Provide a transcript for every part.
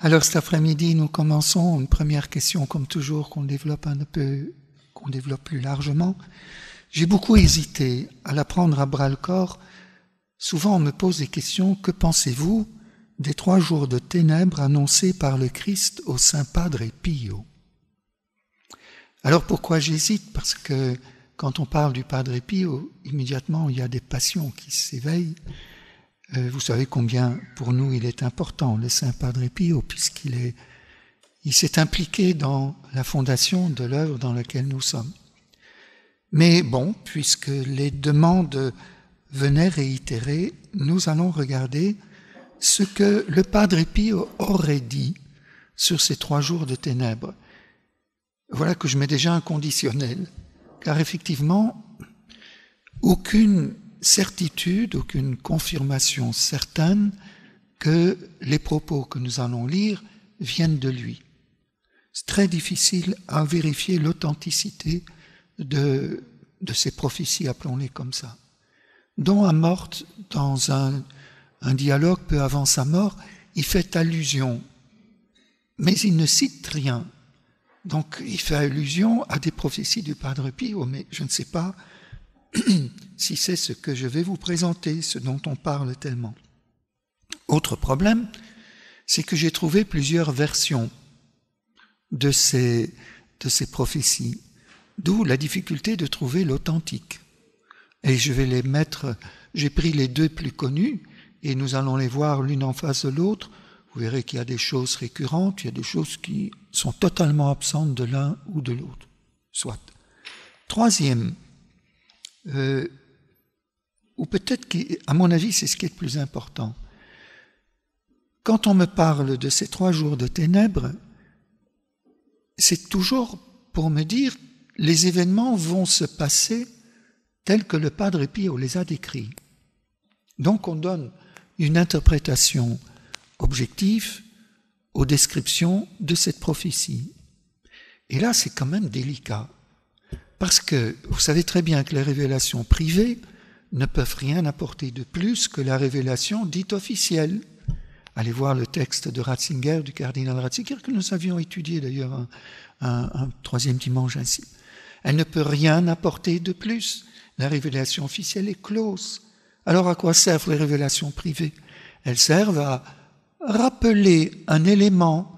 Alors cet après-midi, nous commençons une première question, comme toujours, qu'on développe un peu, qu'on développe plus largement. J'ai beaucoup hésité à la prendre à bras le corps. Souvent, on me pose des questions. Que pensez-vous des trois jours de ténèbres annoncés par le Christ au Saint Padre Pio Alors pourquoi j'hésite Parce que quand on parle du Padre Pio, immédiatement, il y a des passions qui s'éveillent. Euh, vous savez combien pour nous il est important, le Saint Padre Pio, puisqu'il est, il s'est impliqué dans la fondation de l'œuvre dans laquelle nous sommes. Mais bon, puisque les demandes venaient réitérées, nous allons regarder ce que le Padre Pio aurait dit sur ces trois jours de ténèbres. Voilà que je mets déjà un conditionnel, car effectivement, aucune certitude, aucune confirmation certaine que les propos que nous allons lire viennent de lui. C'est très difficile à vérifier l'authenticité de, de ces prophéties, appelons-les comme ça, dont morte dans un, un dialogue peu avant sa mort, il fait allusion, mais il ne cite rien. Donc il fait allusion à des prophéties du Padre Pio, mais je ne sais pas si c'est ce que je vais vous présenter, ce dont on parle tellement. Autre problème, c'est que j'ai trouvé plusieurs versions de ces, de ces prophéties, d'où la difficulté de trouver l'authentique. Et je vais les mettre, j'ai pris les deux plus connus et nous allons les voir l'une en face de l'autre. Vous verrez qu'il y a des choses récurrentes, il y a des choses qui sont totalement absentes de l'un ou de l'autre. Soit. Troisième euh, ou peut-être, à mon avis, c'est ce qui est le plus important. Quand on me parle de ces trois jours de ténèbres, c'est toujours pour me dire les événements vont se passer tels que le Padre Pio les a décrits. Donc on donne une interprétation objective aux descriptions de cette prophétie. Et là, c'est quand même délicat. Parce que vous savez très bien que les révélations privées ne peuvent rien apporter de plus que la révélation dite officielle. Allez voir le texte de Ratzinger, du cardinal Ratzinger, que nous avions étudié d'ailleurs un, troisième dimanche ainsi. Elle ne peut rien apporter de plus. La révélation officielle est close. Alors à quoi servent les révélations privées Elles servent à rappeler un élément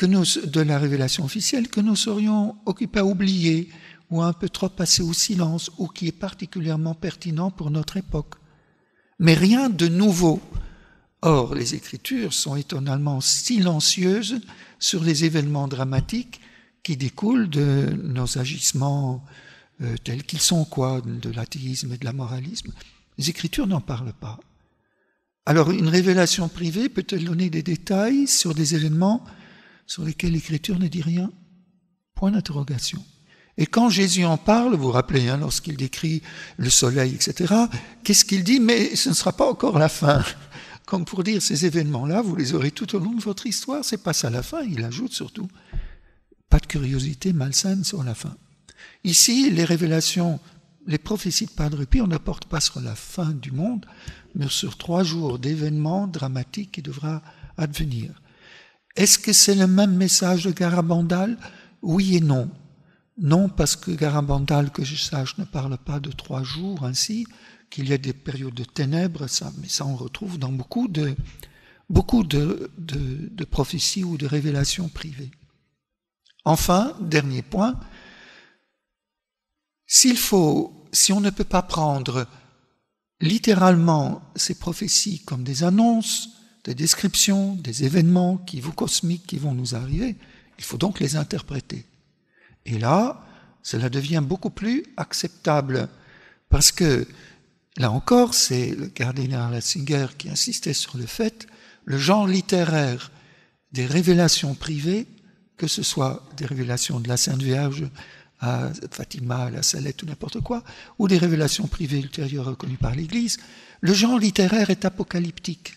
de la révélation officielle que nous serions occupés à oublier, un peu trop passé au silence ou qui est particulièrement pertinent pour notre époque. Mais rien de nouveau. Or, les Écritures sont étonnamment silencieuses sur les événements dramatiques qui découlent de nos agissements euh, tels qu'ils sont, quoi, de l'athéisme et de la moralisme. Les Écritures n'en parlent pas. Alors, une révélation privée peut-elle donner des détails sur des événements sur lesquels l'Écriture ne dit rien Point d'interrogation. Et quand Jésus en parle, vous vous rappelez, hein, lorsqu'il décrit le soleil, etc., qu'est-ce qu'il dit Mais ce ne sera pas encore la fin. Comme pour dire, ces événements-là, vous les aurez tout au long de votre histoire, c'est pas ça la fin. Il ajoute surtout, pas de curiosité malsaine sur la fin. Ici, les révélations, les prophéties de Padre Pie, on n'apporte pas sur la fin du monde, mais sur trois jours d'événements dramatiques qui devra advenir. Est-ce que c'est le même message de Garabandal Oui et non. Non, parce que Garabandal, que je sache, ne parle pas de trois jours ainsi, qu'il y a des périodes de ténèbres, mais ça on retrouve dans beaucoup de, beaucoup prophéties ou de révélations privées. Enfin, dernier point, s'il faut, si on ne peut pas prendre littéralement ces prophéties comme des annonces, des descriptions, des événements qui vous cosmiques qui vont nous arriver, il faut donc les interpréter. Et là, cela devient beaucoup plus acceptable. Parce que, là encore, c'est le cardinal Ratzinger qui insistait sur le fait, le genre littéraire des révélations privées, que ce soit des révélations de la Sainte Vierge à Fatima, à la Salette ou n'importe quoi, ou des révélations privées ultérieures reconnues par l'Église, le genre littéraire est apocalyptique.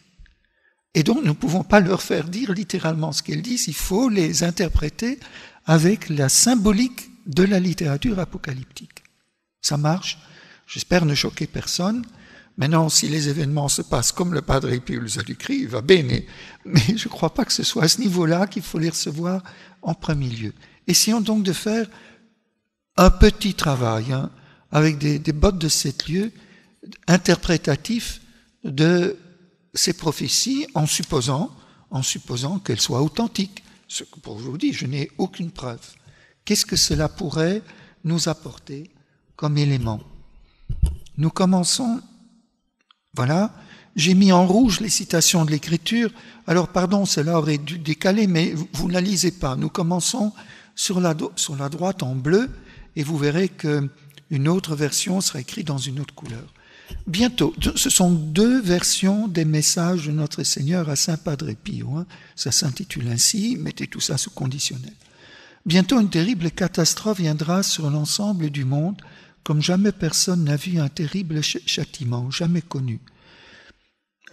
Et donc, nous ne pouvons pas leur faire dire littéralement ce qu'elles disent, il faut les interpréter avec la symbolique de la littérature apocalyptique. Ça marche, j'espère ne choquer personne. Maintenant, si les événements se passent comme le Padre Pius a écrit, il va bénir. Mais je ne crois pas que ce soit à ce niveau-là qu'il faut les recevoir en premier lieu. Essayons donc de faire un petit travail, hein, avec des, bottes de sept lieux, interprétatifs de ces prophéties, en supposant, en supposant qu'elles soient authentiques ce que pour vous dire, je n'ai aucune preuve. Qu'est-ce que cela pourrait nous apporter comme élément Nous commençons, voilà, j'ai mis en rouge les citations de l'écriture, alors pardon, cela aurait dû décaler, mais vous ne la lisez pas. Nous commençons sur la, sur la droite en bleu, et vous verrez qu'une autre version sera écrite dans une autre couleur bientôt. Ce sont deux versions des messages de notre Seigneur à Saint Padre Pio. Hein. Ça s'intitule ainsi, mettez tout ça sous conditionnel. Bientôt une terrible catastrophe viendra sur l'ensemble du monde, comme jamais personne n'a vu un terrible châtiment, jamais connu.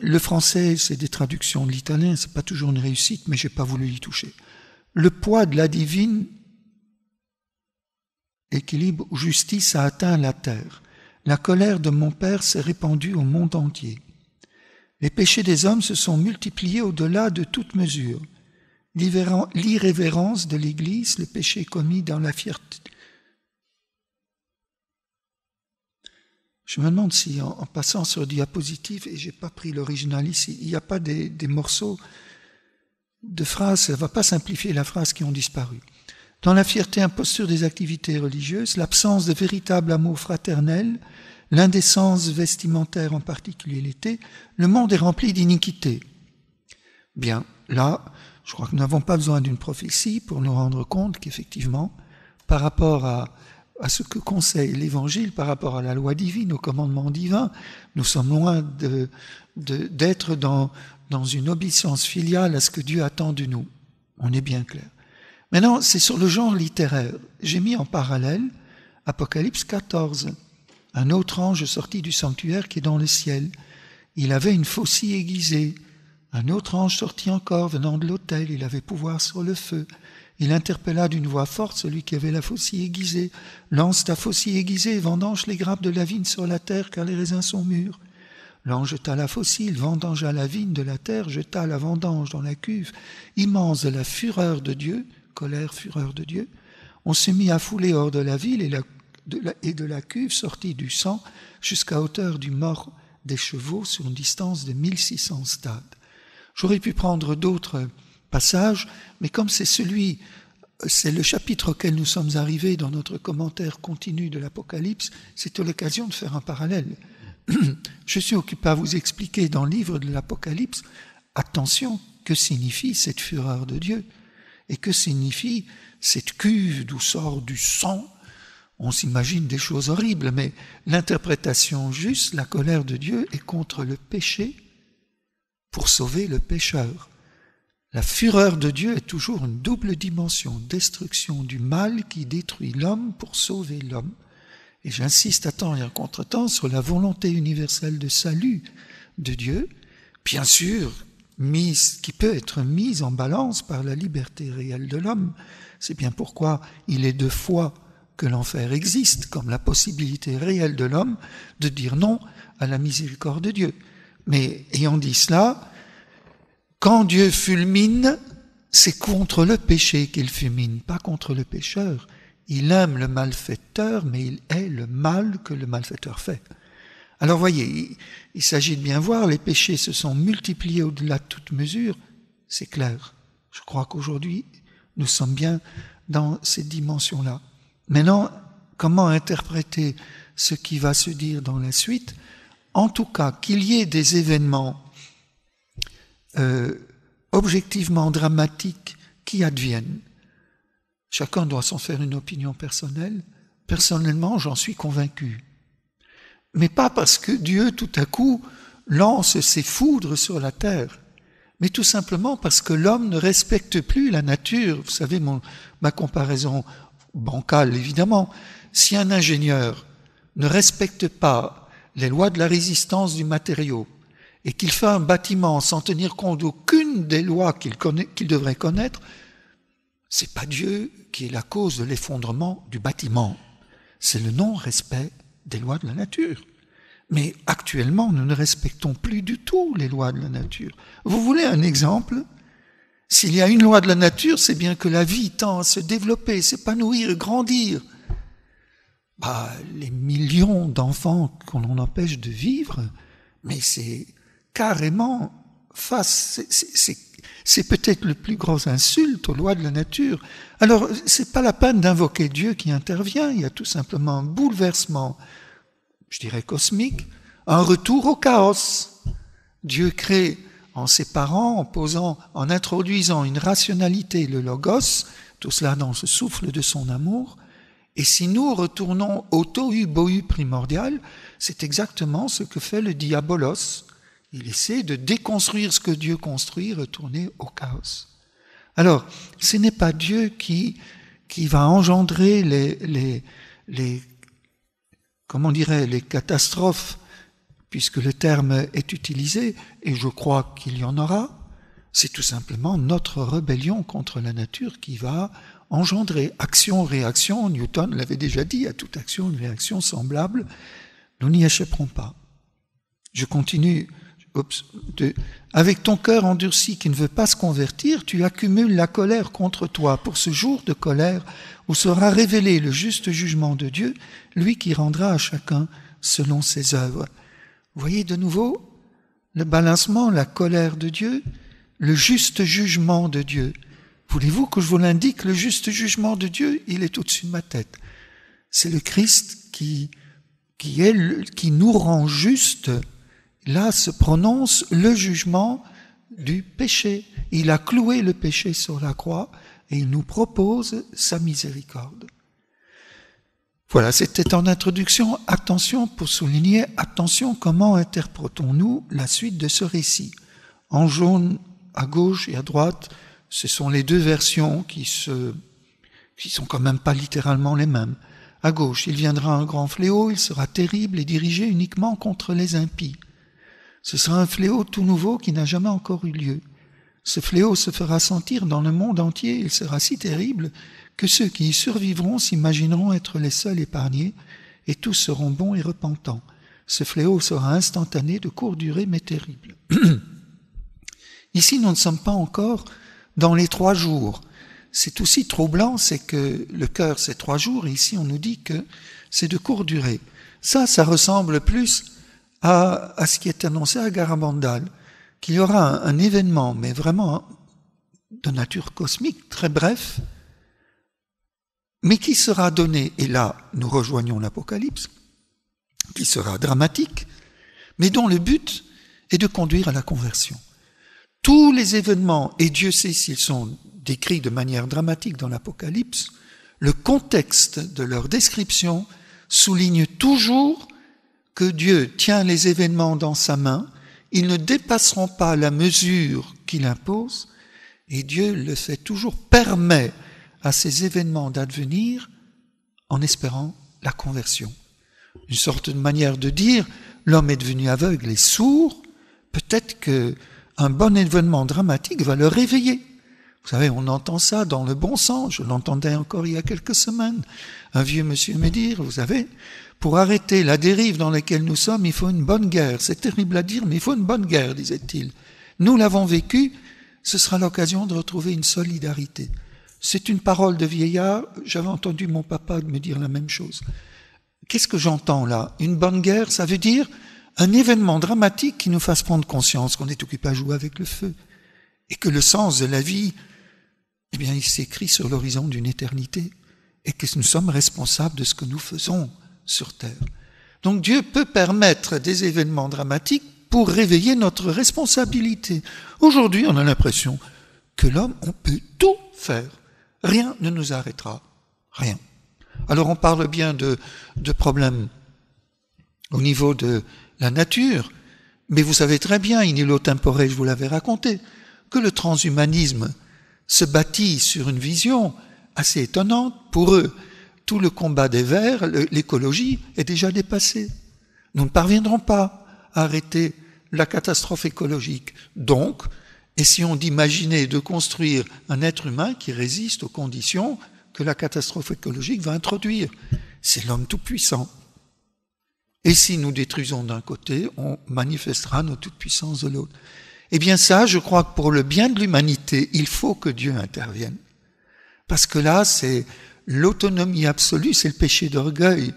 Le français, c'est des traductions de l'italien, c'est pas toujours une réussite, mais j'ai pas voulu y toucher. Le poids de la divine équilibre, justice a atteint la terre la colère de mon Père s'est répandue au monde entier. Les péchés des hommes se sont multipliés au-delà de toute mesure. L'irrévérence de l'Église, les péchés commis dans la fierté. Je me demande si, en, passant sur diapositive, et j'ai pas pris l'original ici, il n'y a pas des, morceaux de phrases, ça va pas simplifier la phrase qui ont disparu. Dans la fierté imposture des activités religieuses, l'absence de véritable amour fraternel, l'indécence vestimentaire en particulier l'été, le monde est rempli d'iniquité. Bien, là, je crois que nous n'avons pas besoin d'une prophétie pour nous rendre compte qu'effectivement, par rapport à, ce que conseille l'Évangile, par rapport à la loi divine, au commandement divin, nous sommes loin d'être de, dans, dans une obéissance filiale à ce que Dieu attend de nous. On est bien clair. Maintenant, c'est sur le genre littéraire. J'ai mis en parallèle Apocalypse 14 un autre ange sortit du sanctuaire qui est dans le ciel. Il avait une faucille aiguisée. Un autre ange sortit encore venant de l'autel. Il avait pouvoir sur le feu. Il interpella d'une voix forte celui qui avait la faucille aiguisée. Lance ta faucille aiguisée et vendange les grappes de la vigne sur la terre, car les raisins sont mûrs. L'ange jeta la faucille, vendangea la vigne de la terre, jeta la vendange dans la cuve. Immense la fureur de Dieu, colère, fureur de Dieu, on se mit à fouler hors de la ville et la et de la cuve sortie du sang jusqu'à hauteur du mort des chevaux sur une distance de 1600 stades. J'aurais pu prendre d'autres passages, mais comme c'est celui, c'est le chapitre auquel nous sommes arrivés dans notre commentaire continu de l'Apocalypse, c'est l'occasion de faire un parallèle. Je suis occupé à vous expliquer dans le livre de l'Apocalypse, attention, que signifie cette fureur de Dieu et que signifie cette cuve d'où sort du sang on s'imagine des choses horribles, mais l'interprétation juste, la colère de Dieu est contre le péché pour sauver le pécheur. La fureur de Dieu est toujours une double dimension, destruction du mal qui détruit l'homme pour sauver l'homme. Et j'insiste à temps et à contre-temps sur la volonté universelle de salut de Dieu, bien sûr, mise, qui peut être mise en balance par la liberté réelle de l'homme. C'est bien pourquoi il est de foi que l'enfer existe, comme la possibilité réelle de l'homme de dire non à la miséricorde de Dieu. Mais ayant dit cela, quand Dieu fulmine, c'est contre le péché qu'il fulmine, pas contre le pécheur. Il aime le malfaiteur, mais il est le mal que le malfaiteur fait. Alors voyez, il, s'agit de bien voir, les péchés se sont multipliés au-delà de toute mesure, c'est clair. Je crois qu'aujourd'hui, nous sommes bien dans ces dimensions-là. Maintenant, comment interpréter ce qui va se dire dans la suite En tout cas, qu'il y ait des événements euh, objectivement dramatiques qui adviennent. Chacun doit s'en faire une opinion personnelle. Personnellement, j'en suis convaincu. Mais pas parce que Dieu, tout à coup, lance ses foudres sur la terre mais tout simplement parce que l'homme ne respecte plus la nature. Vous savez, mon, ma comparaison bancale évidemment, si un ingénieur ne respecte pas les lois de la résistance du matériau et qu'il fait un bâtiment sans tenir compte d'aucune des lois qu'il devrait connaître, c'est pas Dieu qui est la cause de l'effondrement du bâtiment, c'est le non-respect des lois de la nature. Mais actuellement, nous ne respectons plus du tout les lois de la nature. Vous voulez un exemple s'il y a une loi de la nature, c'est bien que la vie tend à se développer, s'épanouir, grandir. Bah, les millions d'enfants qu'on empêche de vivre, mais c'est carrément face, c'est peut-être le plus gros insulte aux lois de la nature. Alors, c'est pas la peine d'invoquer Dieu qui intervient, il y a tout simplement un bouleversement, je dirais cosmique, un retour au chaos. Dieu crée en séparant, en posant, en introduisant une rationalité, le logos, tout cela dans ce souffle de son amour. Et si nous retournons au tohu bohu primordial, c'est exactement ce que fait le diabolos. Il essaie de déconstruire ce que Dieu construit, retourner au chaos. Alors, ce n'est pas Dieu qui, qui va engendrer les, les, les, comment dirait, les catastrophes puisque le terme est utilisé, et je crois qu'il y en aura, c'est tout simplement notre rébellion contre la nature qui va engendrer action-réaction. Newton l'avait déjà dit, à toute action, une réaction semblable. Nous n'y échapperons pas. Je continue. avec ton cœur endurci qui ne veut pas se convertir, tu accumules la colère contre toi pour ce jour de colère où sera révélé le juste jugement de Dieu, lui qui rendra à chacun selon ses œuvres voyez de nouveau le balancement, la colère de Dieu, le juste jugement de Dieu. Voulez-vous que je vous l'indique Le juste jugement de Dieu, il est au-dessus de ma tête. C'est le Christ qui, qui, est qui nous rend juste. Là se prononce le jugement du péché. Il a cloué le péché sur la croix et il nous propose sa miséricorde. Voilà, c'était en introduction. Attention pour souligner, attention comment interprétons-nous la suite de ce récit. En jaune, à gauche et à droite, ce sont les deux versions qui se, qui sont quand même pas littéralement les mêmes. À gauche, il viendra un grand fléau, il sera terrible et dirigé uniquement contre les impies. Ce sera un fléau tout nouveau qui n'a jamais encore eu lieu. Ce fléau se fera sentir dans le monde entier, il sera si terrible que ceux qui y survivront s'imagineront être les seuls épargnés, et tous seront bons et repentants. Ce fléau sera instantané, de courte durée, mais terrible. Ici, nous ne sommes pas encore dans les trois jours. C'est aussi troublant, c'est que le cœur, c'est trois jours, et ici, on nous dit que c'est de courte durée. Ça, ça ressemble plus à, à ce qui est annoncé à Garabandal, qu'il y aura un événement, mais vraiment hein, de nature cosmique, très bref, mais qui sera donné, et là nous rejoignons l'Apocalypse, qui sera dramatique, mais dont le but est de conduire à la conversion. Tous les événements, et Dieu sait s'ils sont décrits de manière dramatique dans l'Apocalypse, le contexte de leur description souligne toujours que Dieu tient les événements dans sa main, ils ne dépasseront pas la mesure qu'il impose, et Dieu le fait toujours, permet à ces événements d'advenir en espérant la conversion. Une sorte de manière de dire, l'homme est devenu aveugle et sourd, peut-être que un bon événement dramatique va le réveiller. Vous savez, on entend ça dans le bon sens. Je l'entendais encore il y a quelques semaines. Un vieux monsieur me dire, vous savez, pour arrêter la dérive dans laquelle nous sommes, il faut une bonne guerre. C'est terrible à dire, mais il faut une bonne guerre, disait-il. Nous l'avons vécu, ce sera l'occasion de retrouver une solidarité. C'est une parole de vieillard. J'avais entendu mon papa me dire la même chose. Qu'est-ce que j'entends là Une bonne guerre, ça veut dire un événement dramatique qui nous fasse prendre conscience qu'on est occupé à jouer avec le feu et que le sens de la vie, eh bien, il s'écrit sur l'horizon d'une éternité et que nous sommes responsables de ce que nous faisons sur terre. Donc Dieu peut permettre des événements dramatiques pour réveiller notre responsabilité. Aujourd'hui, on a l'impression que l'homme, on peut tout faire rien ne nous arrêtera. Rien. Alors on parle bien de, problèmes au niveau de la nature, mais vous savez très bien, in illo tempore, je vous l'avais raconté, que le transhumanisme se bâtit sur une vision assez étonnante. Pour eux, tout le combat des Verts, l'écologie, est déjà dépassé. Nous ne parviendrons pas à arrêter la catastrophe écologique. Donc, et si on d'imaginer de construire un être humain qui résiste aux conditions que la catastrophe écologique va introduire, c'est l'homme tout-puissant. Et si nous détruisons d'un côté, on manifestera notre toute-puissance de l'autre. Eh bien ça, je crois que pour le bien de l'humanité, il faut que Dieu intervienne. Parce que là, c'est l'autonomie absolue, c'est le péché d'orgueil.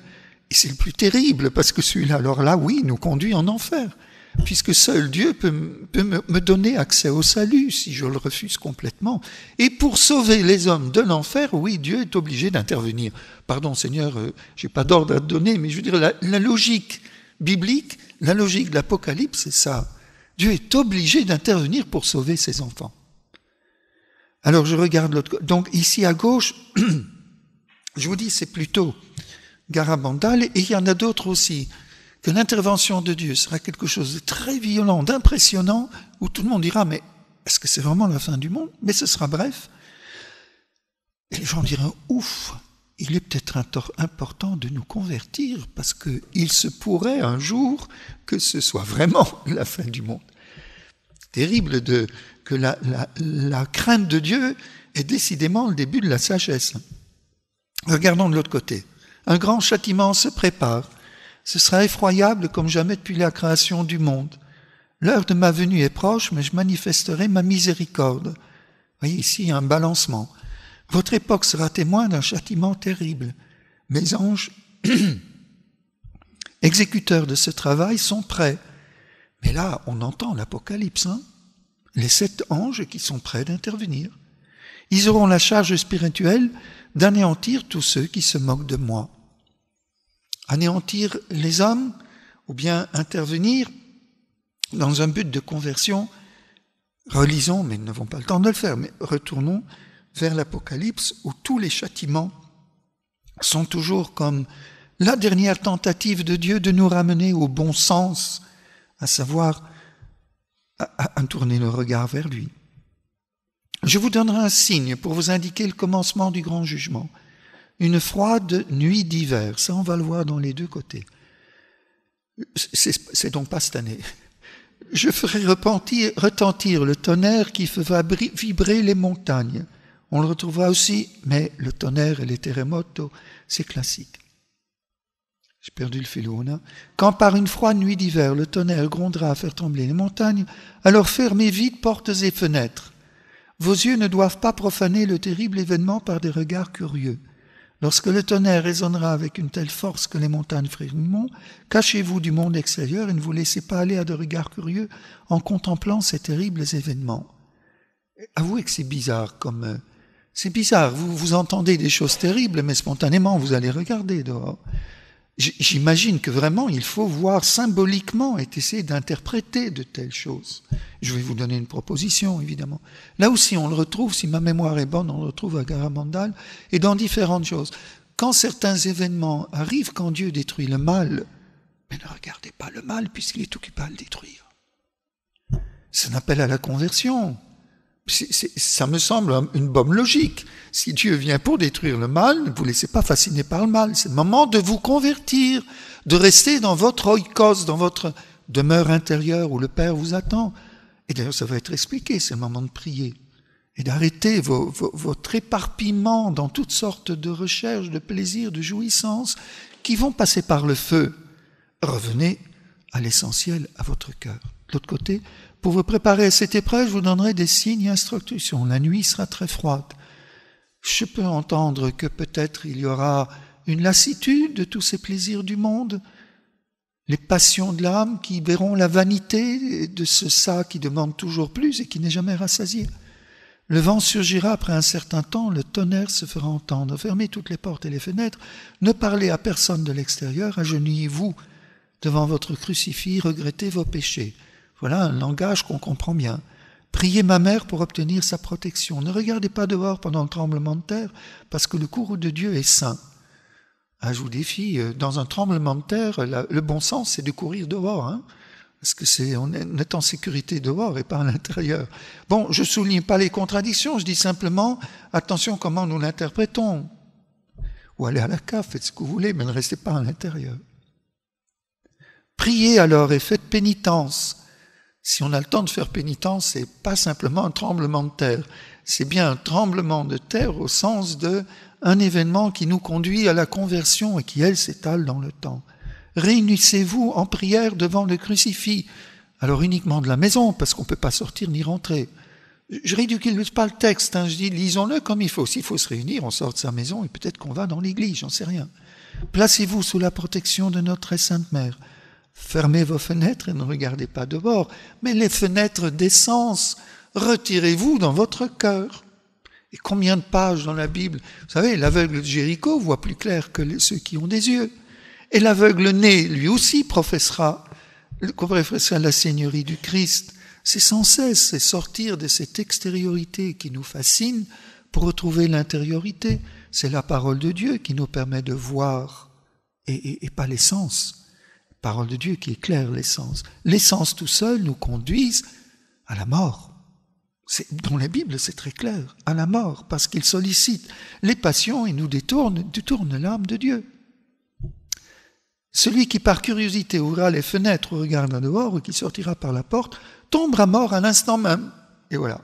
Et c'est le plus terrible, parce que celui-là, alors là, oui, nous conduit en enfer puisque seul Dieu peut, me donner accès au salut si je le refuse complètement. Et pour sauver les hommes de l'enfer, oui, Dieu est obligé d'intervenir. Pardon Seigneur, euh, je n'ai pas d'ordre à te donner, mais je veux dire, la, logique biblique, la logique de l'Apocalypse, c'est ça. Dieu est obligé d'intervenir pour sauver ses enfants. Alors je regarde l'autre. Donc ici à gauche, je vous dis, c'est plutôt Garabandal, et il y en a d'autres aussi que l'intervention de Dieu sera quelque chose de très violent, d'impressionnant, où tout le monde dira, mais est-ce que c'est vraiment la fin du monde Mais ce sera bref. Et les gens diront, ouf, il est peut-être important de nous convertir, parce qu'il se pourrait un jour que ce soit vraiment la fin du monde. Terrible de, que la, la crainte de Dieu est décidément le début de la sagesse. Regardons de l'autre côté. Un grand châtiment se prépare ce sera effroyable comme jamais depuis la création du monde. L'heure de ma venue est proche, mais je manifesterai ma miséricorde. Voyez ici un balancement. Votre époque sera témoin d'un châtiment terrible. Mes anges, exécuteurs de ce travail, sont prêts. Mais là, on entend l'Apocalypse, hein les sept anges qui sont prêts d'intervenir. Ils auront la charge spirituelle d'anéantir tous ceux qui se moquent de moi anéantir les hommes ou bien intervenir dans un but de conversion, relisons, mais nous n'avons pas le temps de le faire, mais retournons vers l'Apocalypse où tous les châtiments sont toujours comme la dernière tentative de Dieu de nous ramener au bon sens, à savoir à, à tourner le regard vers lui. Je vous donnerai un signe pour vous indiquer le commencement du grand jugement une froide nuit d'hiver. Ça, on va le voir dans les deux côtés. C'est donc pas cette année. Je ferai retentir le tonnerre qui fera vibrer les montagnes. On le retrouvera aussi, mais le tonnerre et les terremotos, c'est classique. J'ai perdu le filo, hein. Quand par une froide nuit d'hiver le tonnerre grondera à faire trembler les montagnes, alors fermez vite portes et fenêtres. Vos yeux ne doivent pas profaner le terrible événement par des regards curieux. Lorsque le tonnerre résonnera avec une telle force que les montagnes frémiront, cachez-vous du monde extérieur et ne vous laissez pas aller à de regards curieux en contemplant ces terribles événements. Avouez que c'est bizarre comme... Euh, c'est bizarre, vous, vous entendez des choses terribles, mais spontanément vous allez regarder dehors. J'imagine que vraiment, il faut voir symboliquement et essayer d'interpréter de telles choses. Je vais vous donner une proposition, évidemment. Là aussi, on le retrouve, si ma mémoire est bonne, on le retrouve à Garamandal et dans différentes choses. Quand certains événements arrivent, quand Dieu détruit le mal, mais ne regardez pas le mal puisqu'il est occupé à le détruire. C'est n'appelle appel à la conversion ça me semble une bonne logique. Si Dieu vient pour détruire le mal, ne vous laissez pas fasciner par le mal. C'est le moment de vous convertir, de rester dans votre oikos, dans votre demeure intérieure où le Père vous attend. Et d'ailleurs, ça va être expliqué, c'est le moment de prier. Et d'arrêter votre éparpillement dans toutes sortes de recherches, de plaisirs, de jouissances qui vont passer par le feu. Revenez à l'essentiel, à votre cœur. De l'autre côté, pour vous préparer à cette épreuve, je vous donnerai des signes et instructions. La nuit sera très froide. Je peux entendre que peut-être il y aura une lassitude de tous ces plaisirs du monde, les passions de l'âme qui verront la vanité de ce ça qui demande toujours plus et qui n'est jamais rassasié. Le vent surgira après un certain temps, le tonnerre se fera entendre. Fermez toutes les portes et les fenêtres, ne parlez à personne de l'extérieur, agenouillez-vous devant votre crucifix, regrettez vos péchés. Voilà un langage qu'on comprend bien. Priez ma mère pour obtenir sa protection. Ne regardez pas dehors pendant le tremblement de terre, parce que le courroux de Dieu est saint. je vous défie, dans un tremblement de terre, le bon sens, c'est de courir dehors. Hein, parce que c'est on est en sécurité dehors et pas à l'intérieur. Bon, je souligne pas les contradictions, je dis simplement attention comment nous l'interprétons. Ou allez à la cave, faites ce que vous voulez, mais ne restez pas à l'intérieur. Priez alors et faites pénitence si on a le temps de faire pénitence, c'est pas simplement un tremblement de terre. C'est bien un tremblement de terre au sens de un événement qui nous conduit à la conversion et qui, elle, s'étale dans le temps. Réunissez-vous en prière devant le crucifix. Alors uniquement de la maison, parce qu'on ne peut pas sortir ni rentrer. Je réduis pas le texte, hein. je dis lisons-le comme il faut. S'il faut se réunir, on sort de sa maison et peut-être qu'on va dans l'église, j'en sais rien. Placez-vous sous la protection de notre sainte mère. Fermez vos fenêtres et ne regardez pas de bord, mais les fenêtres d'essence, Retirez-vous dans votre cœur. Et combien de pages dans la Bible Vous savez, l'aveugle de Jéricho voit plus clair que ceux qui ont des yeux. Et l'aveugle né, lui aussi, professera, la Seigneurie du Christ. C'est sans cesse, c'est sortir de cette extériorité qui nous fascine pour retrouver l'intériorité. C'est la parole de Dieu qui nous permet de voir et, et pas les sens parole de Dieu qui éclaire l'essence. L'essence tout seul nous conduise à la mort. Dans la Bible, c'est très clair, à la mort, parce qu'il sollicite les passions et nous détourne, l'âme de Dieu. Celui qui par curiosité ouvrira les fenêtres ou regarde en dehors ou qui sortira par la porte tombera mort à l'instant même. Et voilà.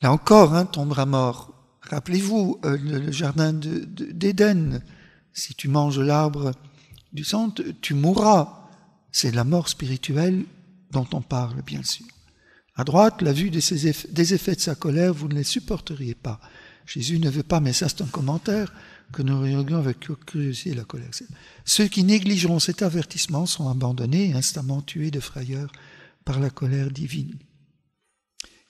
Là encore, hein, tombera mort. Rappelez-vous euh, le, jardin d'Éden. si tu manges l'arbre disant tu mourras. C'est la mort spirituelle dont on parle, bien sûr. À droite, la vue des effets de sa colère, vous ne les supporteriez pas. Jésus ne veut pas, mais ça c'est un commentaire, que nous regardons avec curiosité la colère. Ceux qui négligeront cet avertissement sont abandonnés et instamment tués de frayeur par la colère divine.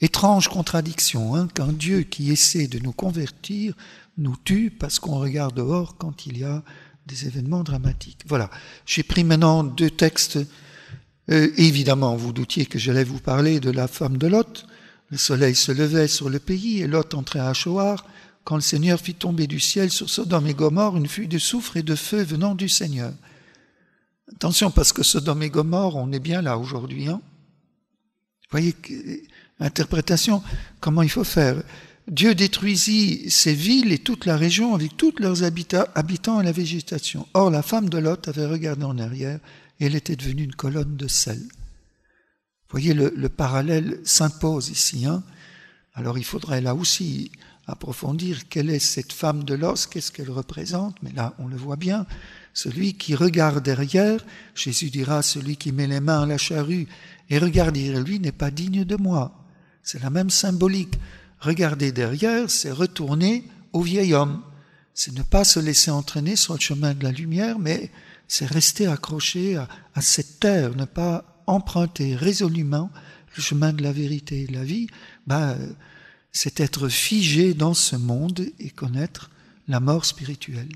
Étrange contradiction hein, qu'un Dieu qui essaie de nous convertir nous tue parce qu'on regarde dehors quand il y a des événements dramatiques. Voilà. J'ai pris maintenant deux textes. Euh, évidemment, vous doutiez que j'allais vous parler de la femme de Lot. Le soleil se levait sur le pays et Lot entrait à Choar, quand le Seigneur fit tomber du ciel sur Sodome et Gomorre une fuite de soufre et de feu venant du Seigneur. Attention, parce que Sodome et Gomorre, on est bien là aujourd'hui. Hein Vous voyez, euh, interprétation, comment il faut faire Dieu détruisit ces villes et toute la région avec tous leurs habitants et la végétation. Or, la femme de Lot avait regardé en arrière et elle était devenue une colonne de sel. Vous voyez, le, parallèle s'impose ici. Hein. Alors, il faudrait là aussi approfondir quelle est cette femme de Lot, qu'est-ce qu'elle représente, mais là, on le voit bien. Celui qui regarde derrière, Jésus dira, celui qui met les mains à la charrue et regarde derrière lui n'est pas digne de moi. C'est la même symbolique. Regarder derrière, c'est retourner au vieil homme. C'est ne pas se laisser entraîner sur le chemin de la lumière, mais c'est rester accroché à, cette terre, ne pas emprunter résolument le chemin de la vérité et de la vie. Ben, c'est être figé dans ce monde et connaître la mort spirituelle.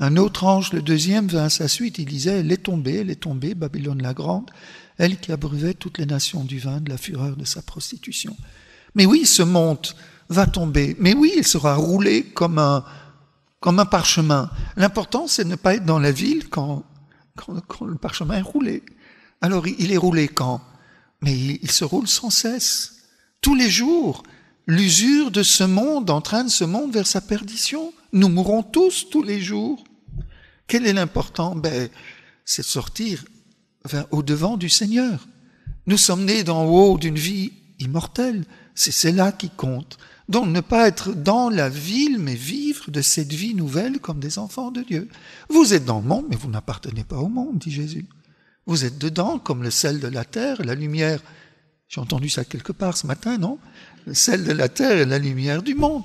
Un autre ange, le deuxième, vint à sa suite, il disait, elle est tombée, elle est tombée, Babylone la grande, elle qui abreuvait toutes les nations du vin de la fureur de sa prostitution. Mais oui, ce monte va tomber. Mais oui, il sera roulé comme un, comme un parchemin. L'important, c'est de ne pas être dans la ville quand, quand, le parchemin est roulé. Alors, il est roulé quand Mais il, se roule sans cesse. Tous les jours, l'usure de ce monde entraîne ce monde vers sa perdition. Nous mourrons tous tous les jours. Quel est l'important ben, C'est de sortir au devant du Seigneur. Nous sommes nés d'en haut d'une vie Immortel, C'est cela qui compte. Donc ne pas être dans la ville, mais vivre de cette vie nouvelle comme des enfants de Dieu. Vous êtes dans le monde, mais vous n'appartenez pas au monde, dit Jésus. Vous êtes dedans comme le sel de la terre, la lumière. J'ai entendu ça quelque part ce matin, non Le sel de la terre et la lumière du monde.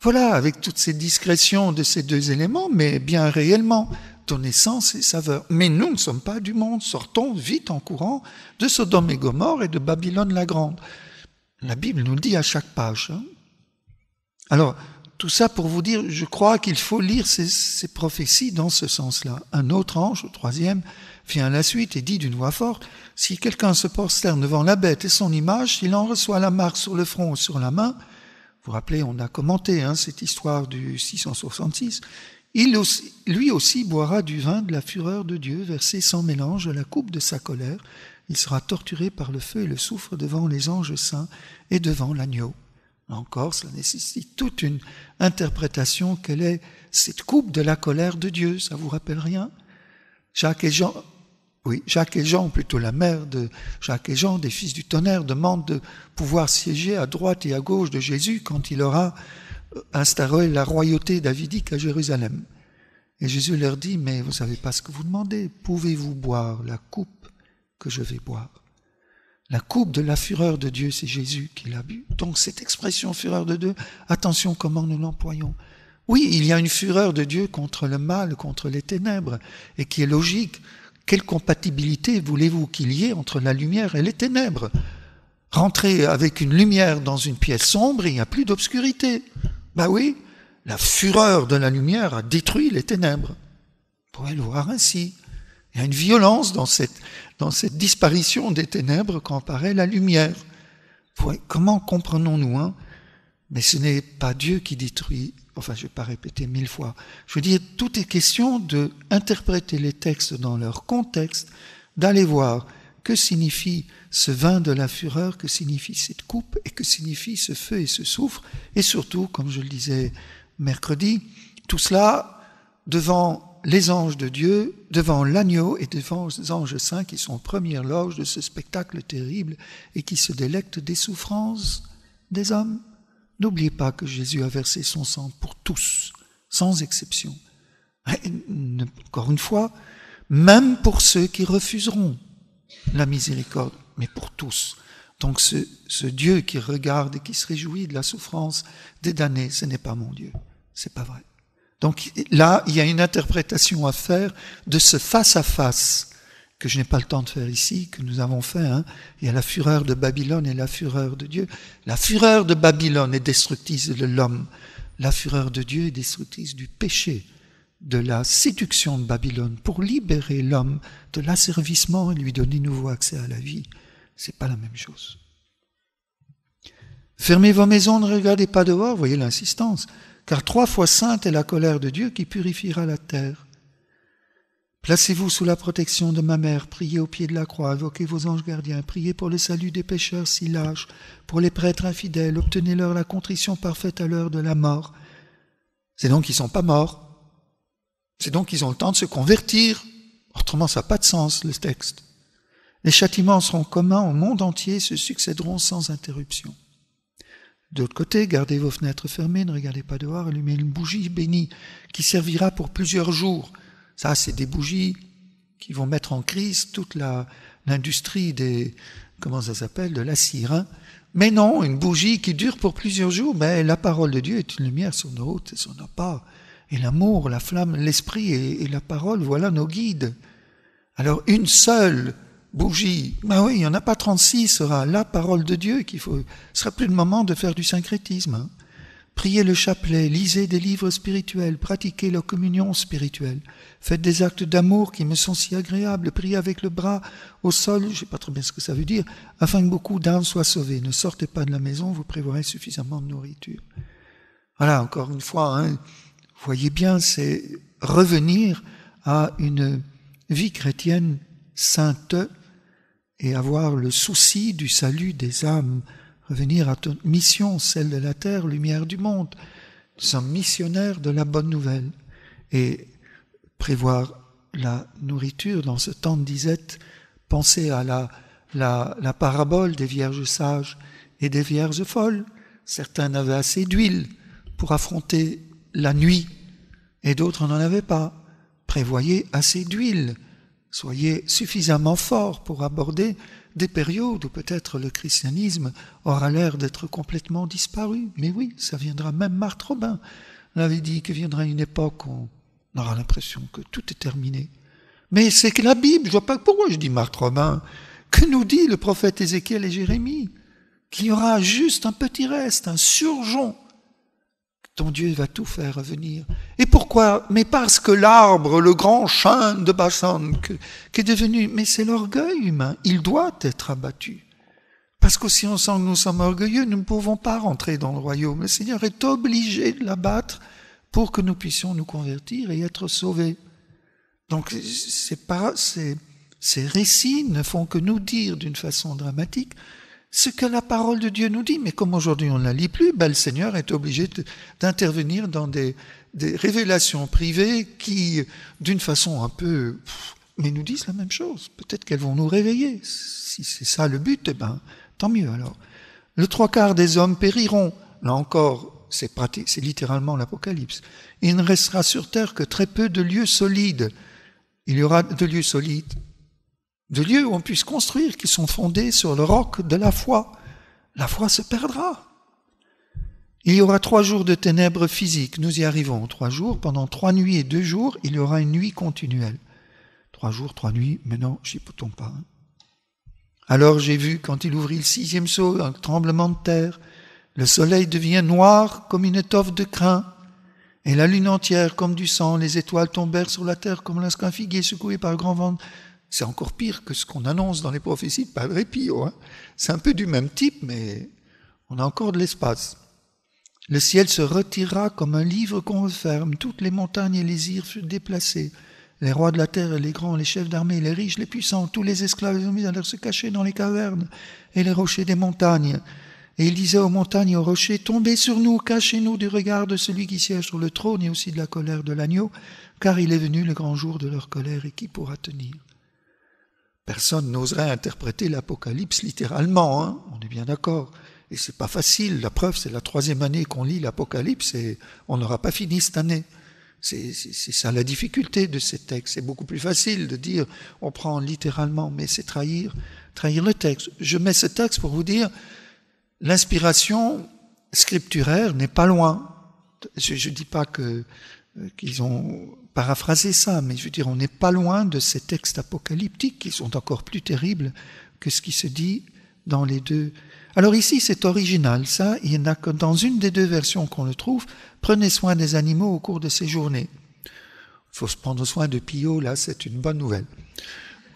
Voilà, avec toutes ces discrétions de ces deux éléments, mais bien réellement, ton essence et saveur. Mais nous ne sommes pas du monde, sortons vite en courant de Sodome et Gomorre et de Babylone la Grande. La Bible nous le dit à chaque page. Hein. Alors, tout ça pour vous dire, je crois qu'il faut lire ces, prophéties dans ce sens-là. Un autre ange, le troisième, vient à la suite et dit d'une voix forte, si quelqu'un se prosterne devant la bête et son image, s'il en reçoit la marque sur le front ou sur la main, vous vous rappelez, on a commenté hein, cette histoire du 666, il lui aussi boira du vin de la fureur de Dieu, versé sans mélange à la coupe de sa colère, il sera torturé par le feu et le souffre devant les anges saints et devant l'agneau. Encore, cela nécessite toute une interprétation. Quelle est cette coupe de la colère de Dieu Ça vous rappelle rien Jacques et Jean, oui, Jacques et Jean, plutôt la mère de Jacques et Jean, des fils du tonnerre, demandent de pouvoir siéger à droite et à gauche de Jésus quand il aura euh, instauré la royauté davidique à Jérusalem. Et Jésus leur dit, mais vous savez pas ce que vous demandez. Pouvez-vous boire la coupe que je vais boire. La coupe de la fureur de Dieu, c'est Jésus qui l'a bu. Donc cette expression fureur de Dieu, attention comment nous l'employons. Oui, il y a une fureur de Dieu contre le mal, contre les ténèbres, et qui est logique. Quelle compatibilité voulez-vous qu'il y ait entre la lumière et les ténèbres Rentrer avec une lumière dans une pièce sombre, il n'y a plus d'obscurité. Ben oui, la fureur de la lumière a détruit les ténèbres. Vous pouvez le voir ainsi. Il y a une violence dans cette, dans cette disparition des ténèbres quand apparaît la lumière. Comment comprenons-nous hein Mais ce n'est pas Dieu qui détruit. Enfin, je ne vais pas répéter mille fois. Je veux dire, tout est question d'interpréter les textes dans leur contexte, d'aller voir que signifie ce vin de la fureur, que signifie cette coupe et que signifie ce feu et ce soufre. Et surtout, comme je le disais mercredi, tout cela devant les anges de Dieu, devant l'agneau et devant les anges saints qui sont en première loge de ce spectacle terrible et qui se délectent des souffrances des hommes. N'oubliez pas que Jésus a versé son sang pour tous, sans exception. encore une fois, même pour ceux qui refuseront la miséricorde, mais pour tous. Donc ce, ce Dieu qui regarde et qui se réjouit de la souffrance des damnés, ce n'est pas mon Dieu. C'est pas vrai. Donc là, il y a une interprétation à faire de ce face-à-face que je n'ai pas le temps de faire ici, que nous avons fait. Hein. Il y a la fureur de Babylone et la fureur de Dieu. La fureur de Babylone est destructrice de l'homme. La fureur de Dieu est destructrice du péché, de la séduction de Babylone, pour libérer l'homme de l'asservissement et lui donner nouveau accès à la vie. C'est pas la même chose. Fermez vos maisons, ne regardez pas dehors, voyez l'insistance car trois fois sainte est la colère de Dieu qui purifiera la terre. Placez-vous sous la protection de ma mère, priez au pied de la croix, invoquez vos anges gardiens, priez pour le salut des pécheurs si lâches, pour les prêtres infidèles, obtenez-leur la contrition parfaite à l'heure de la mort. C'est donc qu'ils ne sont pas morts. C'est donc qu'ils ont le temps de se convertir. Autrement, ça n'a pas de sens, le texte. Les châtiments seront communs au monde entier et se succéderont sans interruption. De l'autre côté, gardez vos fenêtres fermées, ne regardez pas dehors, allumez une bougie bénie qui servira pour plusieurs jours. Ça, c'est des bougies qui vont mettre en crise toute l'industrie des, comment ça s'appelle, de la cire. Hein. Mais non, une bougie qui dure pour plusieurs jours, mais la parole de Dieu est une lumière sur nos routes et sur nos pas. Et l'amour, la flamme, l'esprit et la parole, voilà nos guides. Alors une seule bougie. Ben oui, il n'y en a pas 36, sera la parole de Dieu qu'il faut. sera plus le moment de faire du syncrétisme. Hein. Priez le chapelet, lisez des livres spirituels, pratiquez la communion spirituelle, faites des actes d'amour qui me sont si agréables, priez avec le bras au sol, je ne sais pas trop bien ce que ça veut dire, afin que beaucoup d'âmes soient sauvées. Ne sortez pas de la maison, vous prévoyez suffisamment de nourriture. Voilà, encore une fois, hein, voyez bien, c'est revenir à une vie chrétienne sainte et avoir le souci du salut des âmes, revenir à notre mission, celle de la terre, lumière du monde. Nous sommes missionnaires de la bonne nouvelle et prévoir la nourriture dans ce temps de disette, penser à la, la, la parabole des vierges sages et des vierges folles. Certains n'avaient assez d'huile pour affronter la nuit et d'autres n'en avaient pas. Prévoyez assez d'huile soyez suffisamment fort pour aborder des périodes où peut-être le christianisme aura l'air d'être complètement disparu. Mais oui, ça viendra. Même Marthe Robin l'avait dit que viendra une époque où on aura l'impression que tout est terminé. Mais c'est que la Bible, je vois pas pourquoi je dis Marthe Robin. Que nous dit le prophète Ézéchiel et Jérémie Qu'il y aura juste un petit reste, un surjon Ton Dieu va tout faire revenir. Et pourquoi Mais parce que l'arbre, le grand chêne de Bassan, qui est devenu, mais c'est l'orgueil humain, il doit être abattu. Parce que si on sent que nous sommes orgueilleux, nous ne pouvons pas rentrer dans le royaume. Le Seigneur est obligé de l'abattre pour que nous puissions nous convertir et être sauvés. Donc ces, ces récits ne font que nous dire d'une façon dramatique ce que la parole de Dieu nous dit. Mais comme aujourd'hui on ne la lit plus, ben, le Seigneur est obligé d'intervenir dans des, des révélations privées qui, d'une façon un peu, mais nous disent la même chose. Peut-être qu'elles vont nous réveiller. Si c'est ça le but, eh ben, tant mieux alors. Le trois quarts des hommes périront. Là encore, c'est c'est littéralement l'Apocalypse. Il ne restera sur terre que très peu de lieux solides. Il y aura de lieux solides, de lieux où on puisse construire, qui sont fondés sur le roc de la foi. La foi se perdra. Il y aura trois jours de ténèbres physiques, nous y arrivons, trois jours, pendant trois nuits et deux jours, il y aura une nuit continuelle. Trois jours, trois nuits, mais non, maintenant, on pas. Hein. Alors j'ai vu, quand il ouvrit le sixième saut, un tremblement de terre, le soleil devient noir comme une étoffe de crin, et la lune entière comme du sang, les étoiles tombèrent sur la terre comme lorsqu'un figuier secoué par le grand vent. C'est encore pire que ce qu'on annonce dans les prophéties de Padre Pio. Hein. C'est un peu du même type, mais on a encore de l'espace. Le ciel se retira comme un livre qu'on referme. Toutes les montagnes et les îles furent déplacées. Les rois de la terre, les grands, les chefs d'armée, les riches, les puissants, tous les esclaves ont mis à se cacher dans les cavernes et les rochers des montagnes. Et il disait aux montagnes et aux rochers, tombez sur nous, cachez-nous du regard de celui qui siège sur le trône et aussi de la colère de l'agneau, car il est venu le grand jour de leur colère et qui pourra tenir. Personne n'oserait interpréter l'Apocalypse littéralement, hein. on est bien d'accord. Et c'est pas facile. La preuve, c'est la troisième année qu'on lit l'Apocalypse et on n'aura pas fini cette année. C'est ça la difficulté de ces textes. C'est beaucoup plus facile de dire, on prend littéralement, mais c'est trahir, trahir le texte. Je mets ce texte pour vous dire, l'inspiration scripturaire n'est pas loin. Je ne dis pas que euh, qu'ils ont paraphrasé ça, mais je veux dire, on n'est pas loin de ces textes apocalyptiques qui sont encore plus terribles que ce qui se dit dans les deux alors ici, c'est original, ça. Il n'y a que dans une des deux versions qu'on le trouve. Prenez soin des animaux au cours de ces journées. Il faut se prendre soin de Pio, là, c'est une bonne nouvelle.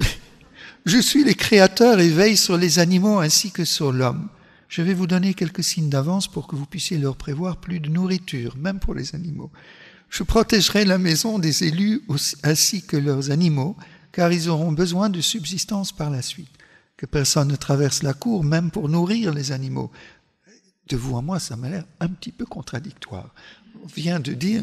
Je suis les créateurs. et veille sur les animaux ainsi que sur l'homme. Je vais vous donner quelques signes d'avance pour que vous puissiez leur prévoir plus de nourriture, même pour les animaux. Je protégerai la maison des élus ainsi que leurs animaux, car ils auront besoin de subsistance par la suite que personne ne traverse la cour, même pour nourrir les animaux. De vous à moi, ça m'a l'air un petit peu contradictoire. On vient de dire,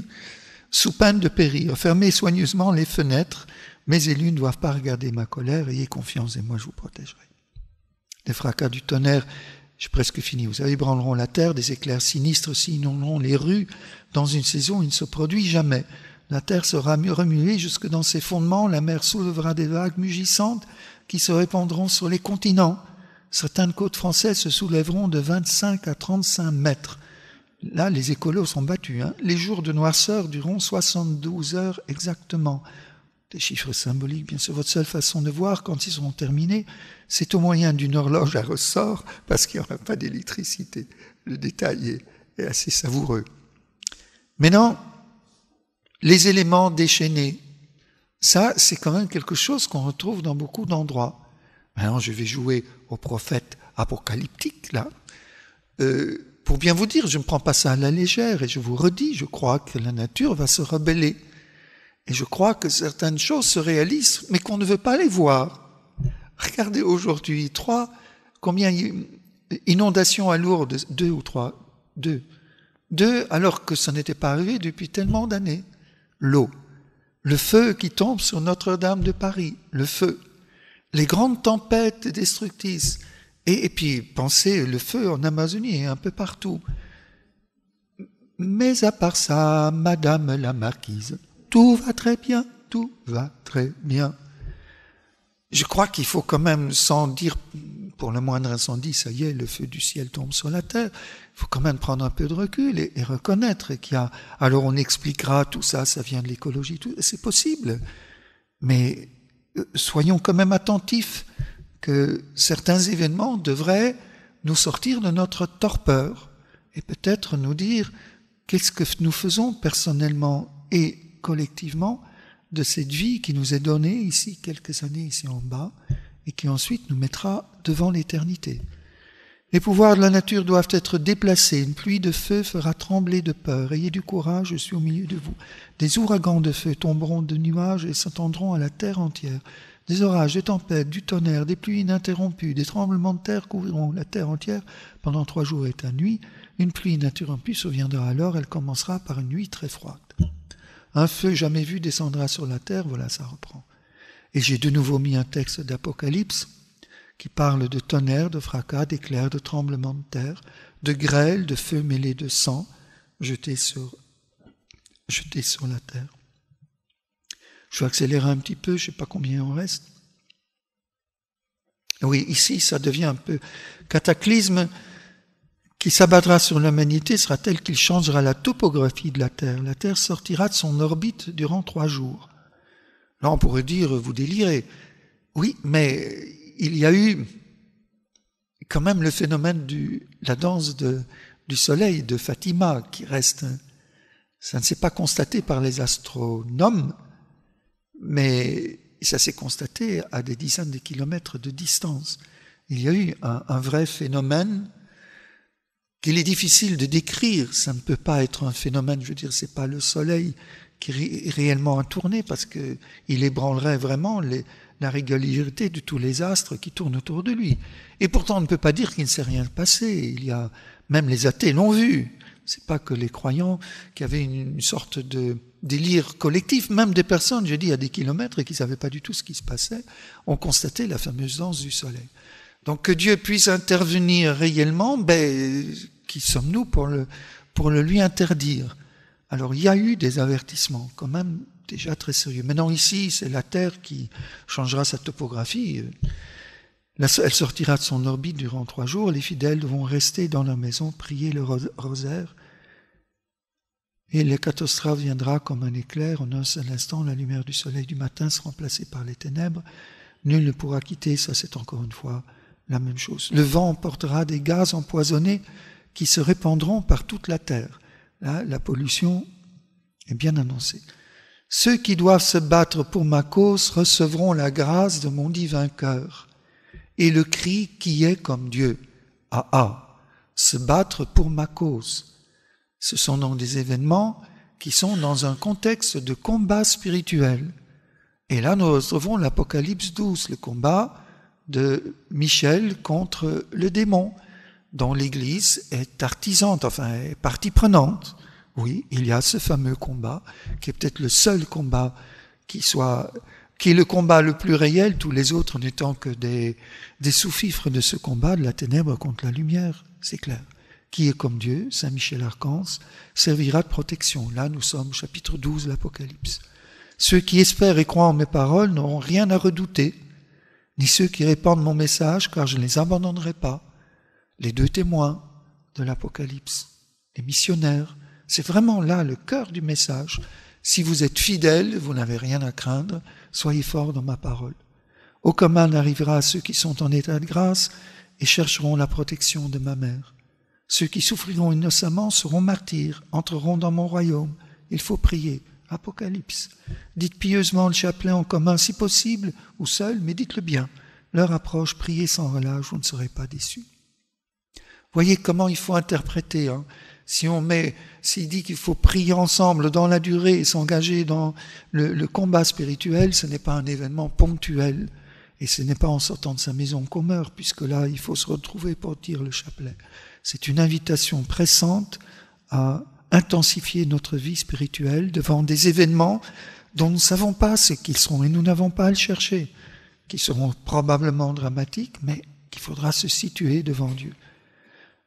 sous peine de périr, fermez soigneusement les fenêtres, mes élus ne doivent pas regarder ma colère, ayez confiance et moi je vous protégerai. Les fracas du tonnerre, j'ai presque fini, vous savez, branleront la terre, des éclairs sinistres s'inonderont les rues, dans une saison il ne se produit jamais. La terre sera remuée jusque dans ses fondements, la mer soulevera des vagues mugissantes, qui se répandront sur les continents. Certaines côtes françaises se soulèveront de 25 à 35 mètres. Là, les écolos sont battus. Hein. Les jours de noirceur dureront 72 heures exactement. Des chiffres symboliques, bien sûr. Votre seule façon de voir quand ils seront terminés, c'est au moyen d'une horloge à ressort, parce qu'il n'y aura pas d'électricité. Le détail est, est assez savoureux. Maintenant, les éléments déchaînés ça, c'est quand même quelque chose qu'on retrouve dans beaucoup d'endroits. Maintenant, hein, je vais jouer au prophète apocalyptique, là. Euh, pour bien vous dire, je ne prends pas ça à la légère et je vous redis, je crois que la nature va se rebeller. Et je crois que certaines choses se réalisent, mais qu'on ne veut pas les voir. Regardez aujourd'hui, trois, combien inondations à Lourdes, deux ou trois, deux. Deux, alors que ça n'était pas arrivé depuis tellement d'années. L'eau le feu qui tombe sur Notre-Dame de Paris, le feu, les grandes tempêtes destructrices, et, puis pensez le feu en Amazonie un peu partout. Mais à part ça, Madame la Marquise, tout va très bien, tout va très bien. Je crois qu'il faut quand même, sans dire pour le moindre incendie, ça y est, le feu du ciel tombe sur la terre, faut quand même prendre un peu de recul et, reconnaître qu'il y a. Alors on expliquera tout ça, ça vient de l'écologie, tout c'est possible, mais euh, soyons quand même attentifs que certains événements devraient nous sortir de notre torpeur et peut-être nous dire qu'est-ce que nous faisons personnellement et collectivement de cette vie qui nous est donnée ici quelques années ici en bas et qui ensuite nous mettra devant l'éternité. Les pouvoirs de la nature doivent être déplacés. Une pluie de feu fera trembler de peur. Ayez du courage, je suis au milieu de vous. Des ouragans de feu tomberont de nuages et s'attendront à la terre entière. Des orages, des tempêtes, du tonnerre, des pluies ininterrompues, des tremblements de terre couvriront la terre entière pendant trois jours et à nuit. Une pluie ininterrompue surviendra alors, elle commencera par une nuit très froide. Un feu jamais vu descendra sur la terre, voilà, ça reprend. Et j'ai de nouveau mis un texte d'Apocalypse qui parle de tonnerre, de fracas, d'éclairs, de tremblements de terre, de grêle, de feu mêlé de sang, jeté sur, jeté sur la terre. Je vais accélérer un petit peu, je ne sais pas combien on reste. Oui, ici, ça devient un peu cataclysme qui s'abattra sur l'humanité sera tel qu'il changera la topographie de la Terre. La Terre sortira de son orbite durant trois jours. Là, on pourrait dire, vous délirez. Oui, mais il y a eu quand même le phénomène de la danse du soleil de Fatima qui reste. Ça ne s'est pas constaté par les astronomes, mais ça s'est constaté à des dizaines de kilomètres de distance. Il y a eu un, vrai phénomène qu'il est difficile de décrire. Ça ne peut pas être un phénomène, je veux dire, c'est pas le soleil qui réellement réellement tourné parce qu'il ébranlerait vraiment les, la régularité de tous les astres qui tournent autour de lui. Et pourtant, on ne peut pas dire qu'il ne s'est rien passé. Il y a même les athées l'ont vu. C'est pas que les croyants qui avaient une sorte de délire collectif, même des personnes, je dis à des kilomètres et qui ne savaient pas du tout ce qui se passait, ont constaté la fameuse danse du soleil. Donc que Dieu puisse intervenir réellement, ben, qui sommes-nous pour le, pour le lui interdire Alors il y a eu des avertissements quand même déjà très sérieux. Maintenant, ici, c'est la Terre qui changera sa topographie. Elle sortira de son orbite durant trois jours. Les fidèles vont rester dans leur maison, prier le rosaire. Et la catastrophe viendra comme un éclair. En un seul instant, la lumière du soleil du matin sera remplacée par les ténèbres. Nul ne pourra quitter, ça c'est encore une fois la même chose. Le vent emportera des gaz empoisonnés qui se répandront par toute la Terre. Là, la pollution est bien annoncée. Ceux qui doivent se battre pour ma cause recevront la grâce de mon divin cœur et le cri qui est comme Dieu. Ah ah, se battre pour ma cause. Ce sont donc des événements qui sont dans un contexte de combat spirituel. Et là, nous retrouvons l'Apocalypse 12, le combat de Michel contre le démon, dont l'Église est artisante, enfin, est partie prenante oui, il y a ce fameux combat, qui est peut-être le seul combat qui soit qui est le combat le plus réel, tous les autres n'étant que des, des sous-fifres de ce combat de la ténèbre contre la lumière, c'est clair. Qui est comme Dieu, Saint Michel Archange, servira de protection. Là, nous sommes chapitre 12, l'Apocalypse. Ceux qui espèrent et croient en mes paroles n'auront rien à redouter, ni ceux qui répandent mon message, car je ne les abandonnerai pas. Les deux témoins de l'Apocalypse, les missionnaires, c'est vraiment là le cœur du message. Si vous êtes fidèle, vous n'avez rien à craindre, soyez forts dans ma parole. Au commun n'arrivera à ceux qui sont en état de grâce et chercheront la protection de ma mère. Ceux qui souffriront innocemment seront martyrs, entreront dans mon royaume. Il faut prier. Apocalypse. Dites pieusement le chapelet en commun si possible, ou seul, mais dites-le bien. Leur approche, priez sans relâche, vous ne serez pas déçus. Voyez comment il faut interpréter. Hein. Si on met, s'il dit qu'il faut prier ensemble dans la durée et s'engager dans le, combat spirituel, ce n'est pas un événement ponctuel. Et ce n'est pas en sortant de sa maison qu'on meurt, puisque là, il faut se retrouver pour tirer le chapelet. C'est une invitation pressante à intensifier notre vie spirituelle devant des événements dont nous ne savons pas ce qu'ils seront et nous n'avons pas à le chercher, qui seront probablement dramatiques, mais qu'il faudra se situer devant Dieu.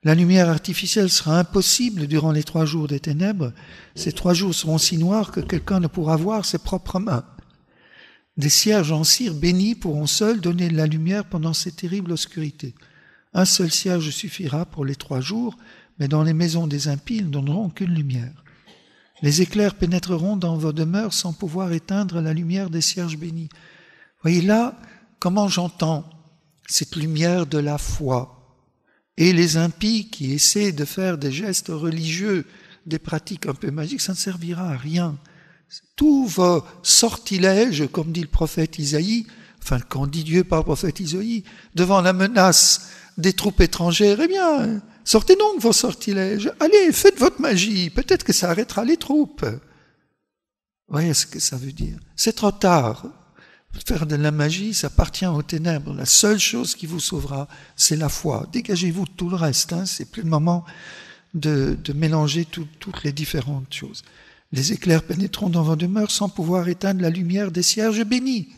La lumière artificielle sera impossible durant les trois jours des ténèbres. Ces trois jours seront si noirs que quelqu'un ne pourra voir ses propres mains. Des cierges en cire bénis pourront seuls donner de la lumière pendant ces terribles obscurités. Un seul cierge suffira pour les trois jours, mais dans les maisons des impies, ils ne donneront qu'une lumière. Les éclairs pénétreront dans vos demeures sans pouvoir éteindre la lumière des cierges bénis. Voyez là comment j'entends cette lumière de la foi et les impies qui essaient de faire des gestes religieux, des pratiques un peu magiques, ça ne servira à rien. Tous vos sortilèges, comme dit le prophète Isaïe, enfin, quand dit Dieu par le prophète Isaïe, devant la menace des troupes étrangères, eh bien, sortez donc vos sortilèges, allez, faites votre magie, peut-être que ça arrêtera les troupes. Vous voyez ce que ça veut dire C'est trop tard, Faire de la magie, ça appartient aux ténèbres. La seule chose qui vous sauvera, c'est la foi. Dégagez-vous de tout le reste. Hein. C'est plus le moment de, mélanger toutes les différentes choses. Les éclairs pénétreront dans vos demeures sans pouvoir éteindre la lumière des cierges bénis.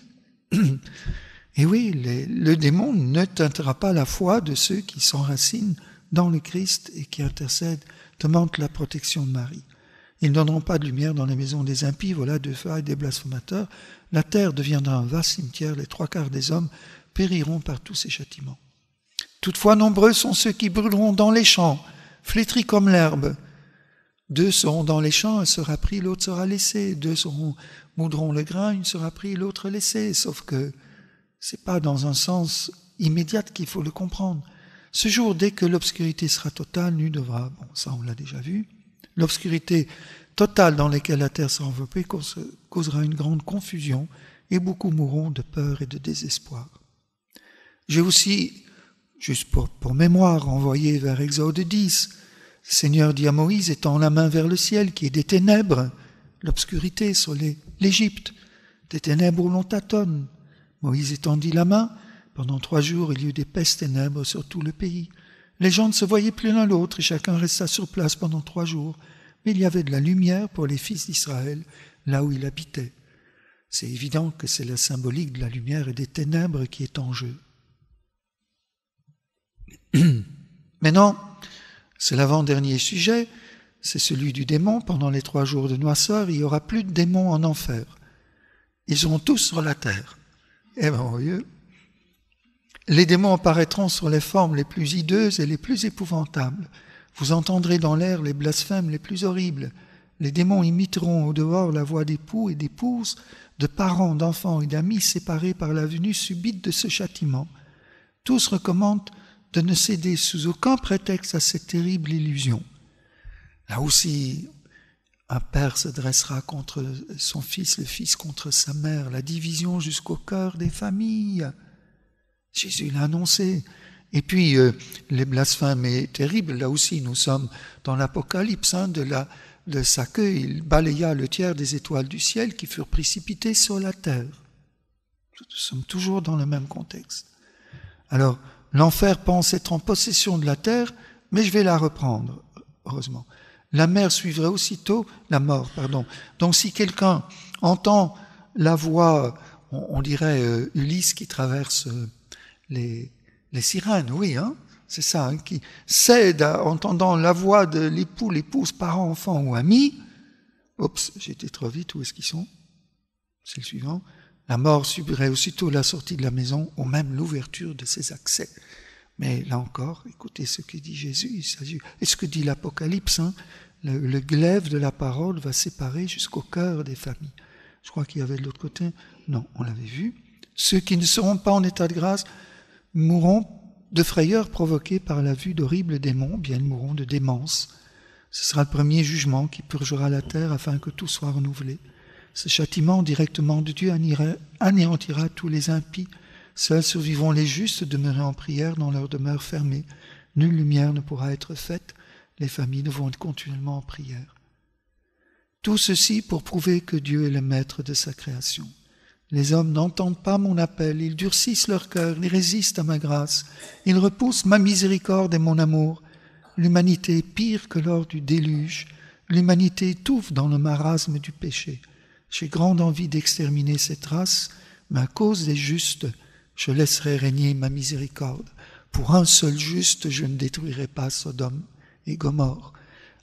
Et oui, le démon ne teintera pas la foi de ceux qui s'enracinent dans le Christ et qui intercèdent, demandent la protection de Marie. Ils ne donneront pas de lumière dans les maisons des impies, voilà deux failles des blasphémateurs la terre deviendra un vaste cimetière, les trois quarts des hommes périront par tous ces châtiments. Toutefois nombreux sont ceux qui brûleront dans les champs, flétris comme l'herbe. Deux seront dans les champs, un sera pris, l'autre sera laissé. Deux seront, moudront le grain, une sera pris, l'autre laissé. Sauf que c'est pas dans un sens immédiat qu'il faut le comprendre. Ce jour, dès que l'obscurité sera totale, nu devra, bon, ça on l'a déjà vu, l'obscurité totale dans lesquels la terre sera enveloppée causera une grande confusion et beaucoup mourront de peur et de désespoir. J'ai aussi, juste pour, mémoire, envoyé vers Exode 10, le Seigneur dit à Moïse, étend la main vers le ciel, qui est des ténèbres, l'obscurité sur l'Égypte, des ténèbres où l'on tâtonne. Moïse étendit la main, pendant trois jours il y eut des pestes ténèbres sur tout le pays. Les gens ne se voyaient plus l'un l'autre, et chacun resta sur place pendant trois jours il y avait de la lumière pour les fils d'Israël là où il habitait. C'est évident que c'est la symbolique de la lumière et des ténèbres qui est en jeu. Maintenant, c'est l'avant-dernier sujet, c'est celui du démon. Pendant les trois jours de noisseur, il n'y aura plus de démons en enfer. Ils seront tous sur la terre. Eh bien, voyez, les démons apparaîtront sur les formes les plus hideuses et les plus épouvantables. Vous entendrez dans l'air les blasphèmes les plus horribles. Les démons imiteront au dehors la voix d'époux et d'épouses, de parents, d'enfants et d'amis séparés par la venue subite de ce châtiment. Tous recommandent de ne céder sous aucun prétexte à cette terrible illusion. Là aussi, un père se dressera contre son fils, le fils contre sa mère, la division jusqu'au cœur des familles. Jésus l'a annoncé. Et puis, euh, les blasphèmes est terrible. Là aussi, nous sommes dans l'Apocalypse hein, de, la, de sa queue. Il balaya le tiers des étoiles du ciel qui furent précipitées sur la terre. Nous sommes toujours dans le même contexte. Alors, l'enfer pense être en possession de la terre, mais je vais la reprendre, heureusement. La mer suivrait aussitôt la mort, pardon. Donc, si quelqu'un entend la voix, on, dirait euh, Ulysse qui traverse euh, les les sirènes, oui, hein, c'est ça, hein, qui cèdent en entendant la voix de l'époux, l'épouse, parent, enfant ou ami. Oups, j'étais trop vite, où est-ce qu'ils sont C'est le suivant. La mort subirait aussitôt la sortie de la maison ou même l'ouverture de ses accès. Mais là encore, écoutez ce que dit Jésus. Il et ce que dit l'Apocalypse, hein, le, glaive de la parole va séparer jusqu'au cœur des familles. Je crois qu'il y avait de l'autre côté. Non, on l'avait vu. Ceux qui ne seront pas en état de grâce mourront de frayeur provoquée par la vue d'horribles démons, bien ils mourront de démence. Ce sera le premier jugement qui purgera la terre afin que tout soit renouvelé. Ce châtiment directement de Dieu anéantira tous les impies. Seuls survivront les justes demeurés en prière dans leur demeure fermée. Nulle lumière ne pourra être faite. Les familles devront être continuellement en prière. Tout ceci pour prouver que Dieu est le maître de sa création. Les hommes n'entendent pas mon appel, ils durcissent leur cœur, ils résistent à ma grâce, ils repoussent ma miséricorde et mon amour. L'humanité est pire que lors du déluge, l'humanité étouffe dans le marasme du péché. J'ai grande envie d'exterminer cette race, mais à cause des justes, je laisserai régner ma miséricorde. Pour un seul juste, je ne détruirai pas Sodome et Gomorre.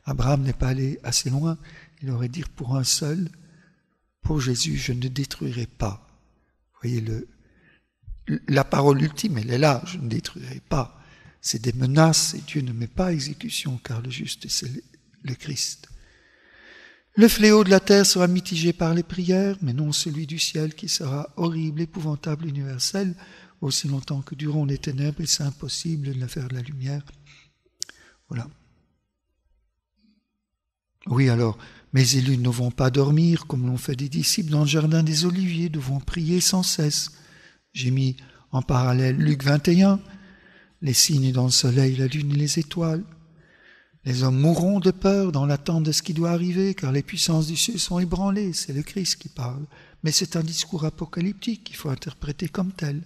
Abraham n'est pas allé assez loin, il aurait dit pour un seul, pour Jésus, je ne détruirai pas. Voyez, le, la parole ultime, elle est là, je ne détruirai pas. C'est des menaces et Dieu ne met pas à exécution car le juste, c'est le Christ. Le fléau de la terre sera mitigé par les prières, mais non celui du ciel qui sera horrible, épouvantable, universel, aussi longtemps que dureront les ténèbres, il c'est impossible de faire de la lumière. Voilà. Oui, alors, mes élus ne vont pas dormir comme l'ont fait des disciples dans le jardin des oliviers, devront prier sans cesse. J'ai mis en parallèle Luc 21, les signes dans le soleil, la lune et les étoiles. Les hommes mourront de peur dans l'attente de ce qui doit arriver, car les puissances du ciel sont ébranlées, c'est le Christ qui parle. Mais c'est un discours apocalyptique qu'il faut interpréter comme tel.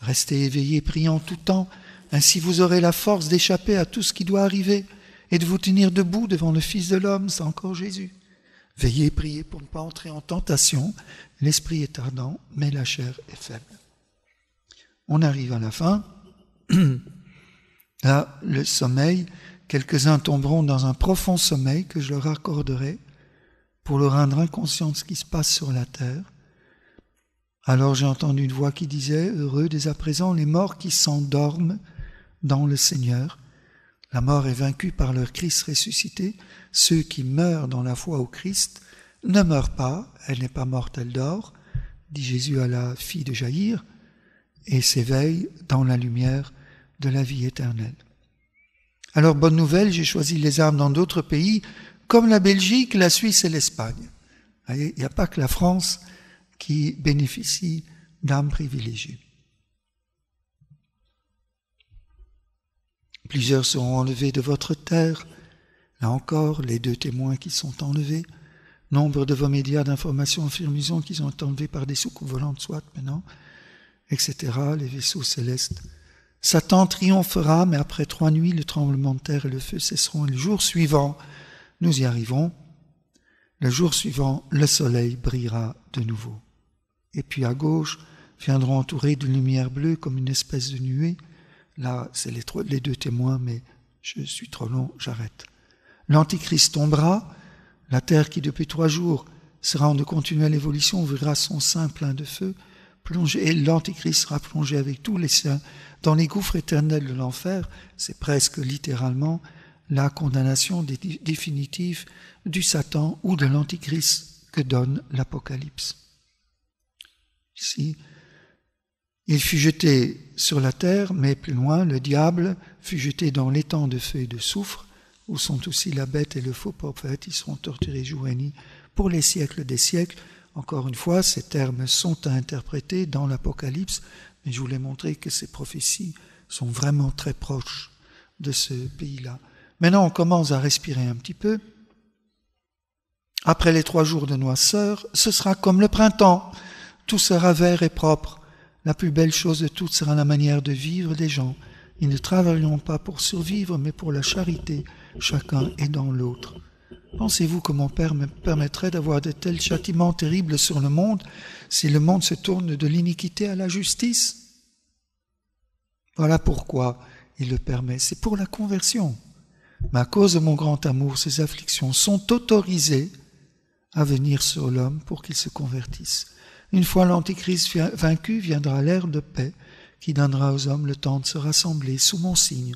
Restez éveillés, priant tout temps, ainsi vous aurez la force d'échapper à tout ce qui doit arriver et de vous tenir debout devant le Fils de l'homme, c'est encore Jésus. Veillez priez pour ne pas entrer en tentation. L'esprit est ardent, mais la chair est faible. On arrive à la fin. Là, le sommeil, quelques-uns tomberont dans un profond sommeil que je leur accorderai pour leur rendre inconscient de ce qui se passe sur la terre. Alors j'ai entendu une voix qui disait, Heureux dès à présent les morts qui s'endorment dans le Seigneur, la mort est vaincue par leur Christ ressuscité. Ceux qui meurent dans la foi au Christ ne meurent pas, elle n'est pas morte, elle dort, dit Jésus à la fille de Jaïr, et s'éveille dans la lumière de la vie éternelle. Alors, bonne nouvelle, j'ai choisi les armes dans d'autres pays, comme la Belgique, la Suisse et l'Espagne. Il n'y a pas que la France qui bénéficie d'âmes privilégiées. Plusieurs seront enlevés de votre terre. Là encore, les deux témoins qui sont enlevés. Nombre de vos médias d'information en qu'ils ont enlevés par des soucoupes volantes, soit maintenant, etc., les vaisseaux célestes. Satan triomphera, mais après trois nuits, le tremblement de terre et le feu cesseront. le jour suivant, nous y arrivons. Le jour suivant, le soleil brillera de nouveau. Et puis à gauche viendront entourés d'une lumière bleue comme une espèce de nuée. Là, c'est les, deux témoins, mais je suis trop long, j'arrête. L'Antichrist tombera, la terre qui depuis trois jours sera en de continuelle évolution ouvrira son sein plein de feu, plongé, et l'Antichrist sera plongé avec tous les siens dans les gouffres éternels de l'enfer. C'est presque littéralement la condamnation définitive du Satan ou de l'Antichrist que donne l'Apocalypse. Ici, il fut jeté sur la terre, mais plus loin, le diable fut jeté dans l'étang de feu et de soufre, où sont aussi la bête et le faux prophète, ils seront torturés jour et pour les siècles des siècles. Encore une fois, ces termes sont à interpréter dans l'Apocalypse, mais je voulais montrer que ces prophéties sont vraiment très proches de ce pays-là. Maintenant, on commence à respirer un petit peu. Après les trois jours de noisseur, ce sera comme le printemps. Tout sera vert et propre. La plus belle chose de toutes sera la manière de vivre des gens. Ils ne travailleront pas pour survivre, mais pour la charité, chacun dans l'autre. Pensez-vous que mon Père me permettrait d'avoir de tels châtiments terribles sur le monde si le monde se tourne de l'iniquité à la justice Voilà pourquoi il le permet, c'est pour la conversion. Mais à cause de mon grand amour, ces afflictions sont autorisées à venir sur l'homme pour qu'il se convertisse. Une fois l'Antichrist vaincu, viendra l'ère de paix qui donnera aux hommes le temps de se rassembler sous mon signe.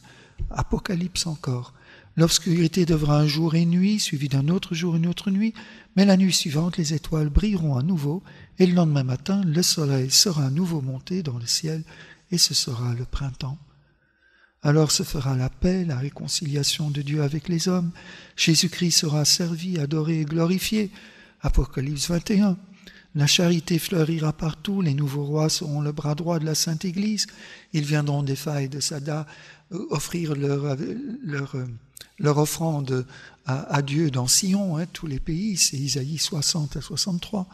Apocalypse encore. L'obscurité devra un jour et nuit, suivi d'un autre jour et une autre nuit, mais la nuit suivante les étoiles brilleront à nouveau, et le lendemain matin le soleil sera à nouveau monté dans le ciel, et ce sera le printemps. Alors se fera la paix, la réconciliation de Dieu avec les hommes. Jésus-Christ sera servi, adoré et glorifié. Apocalypse 21. La charité fleurira partout, les nouveaux rois seront le bras droit de la Sainte Église, ils viendront des failles de Sada euh, offrir leur, euh, euh, leur, offrande à, Dieu dans Sion, hein, tous les pays, c'est Isaïe 60 à 63.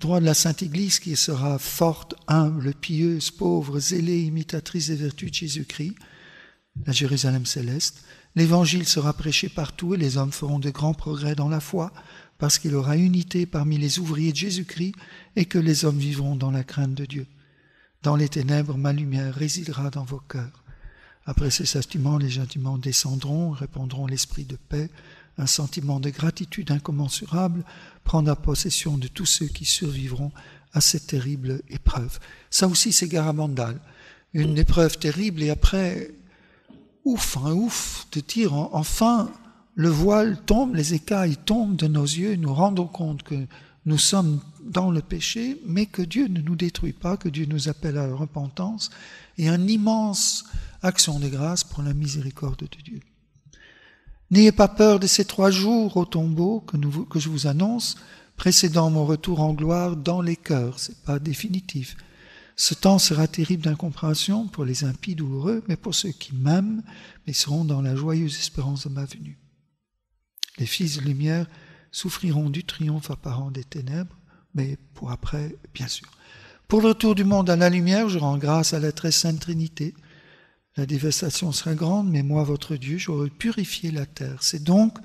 Droit de la Sainte Église qui sera forte, humble, pieuse, pauvre, zélée, imitatrice des vertus de Jésus-Christ, la Jérusalem céleste. L'évangile sera prêché partout et les hommes feront de grands progrès dans la foi parce qu'il aura unité parmi les ouvriers de Jésus-Christ et que les hommes vivront dans la crainte de Dieu. Dans les ténèbres, ma lumière résidera dans vos cœurs. Après ces sentiments, les gentiments descendront, répondront l'esprit de paix, un sentiment de gratitude incommensurable prendra possession de tous ceux qui survivront à cette terrible épreuve. Ça aussi, c'est Garamandal. Une épreuve terrible et après, ouf, un ouf de tir, enfin, le voile tombe, les écailles tombent de nos yeux, nous rendons compte que nous sommes dans le péché, mais que Dieu ne nous détruit pas, que Dieu nous appelle à la repentance et à une immense action de grâce pour la miséricorde de Dieu. N'ayez pas peur de ces trois jours au tombeau que, que je vous annonce, précédant mon retour en gloire dans les cœurs, c'est pas définitif. Ce temps sera terrible d'incompréhension pour les impies douloureux, mais pour ceux qui m'aiment, ils seront dans la joyeuse espérance de ma venue. Les fils de lumière souffriront du triomphe apparent des ténèbres, mais pour après, bien sûr. Pour le retour du monde à la lumière, je rends grâce à la très sainte Trinité. La dévastation sera grande, mais moi, votre Dieu, j'aurai purifié la terre. C'est donc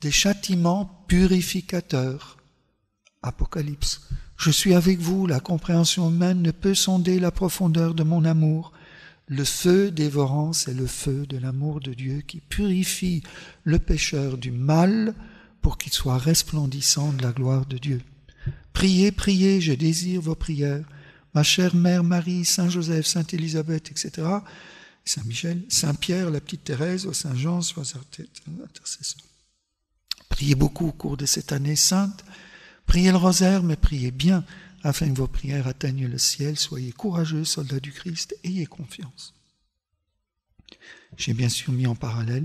des châtiments purificateurs. Apocalypse. Je suis avec vous, la compréhension humaine ne peut sonder la profondeur de mon amour. Le feu dévorant, c'est le feu de l'amour de Dieu qui purifie le pécheur du mal pour qu'il soit resplendissant de la gloire de Dieu. Priez, priez, je désire vos prières. Ma chère Mère Marie, Saint Joseph, Sainte Élisabeth, etc. Saint Michel, Saint Pierre, la petite Thérèse, Saint Jean, sois intercesseur. Priez beaucoup au cours de cette année sainte. Priez le rosaire, mais priez bien afin que vos prières atteignent le ciel. Soyez courageux, soldats du Christ, ayez confiance. J'ai bien sûr mis en parallèle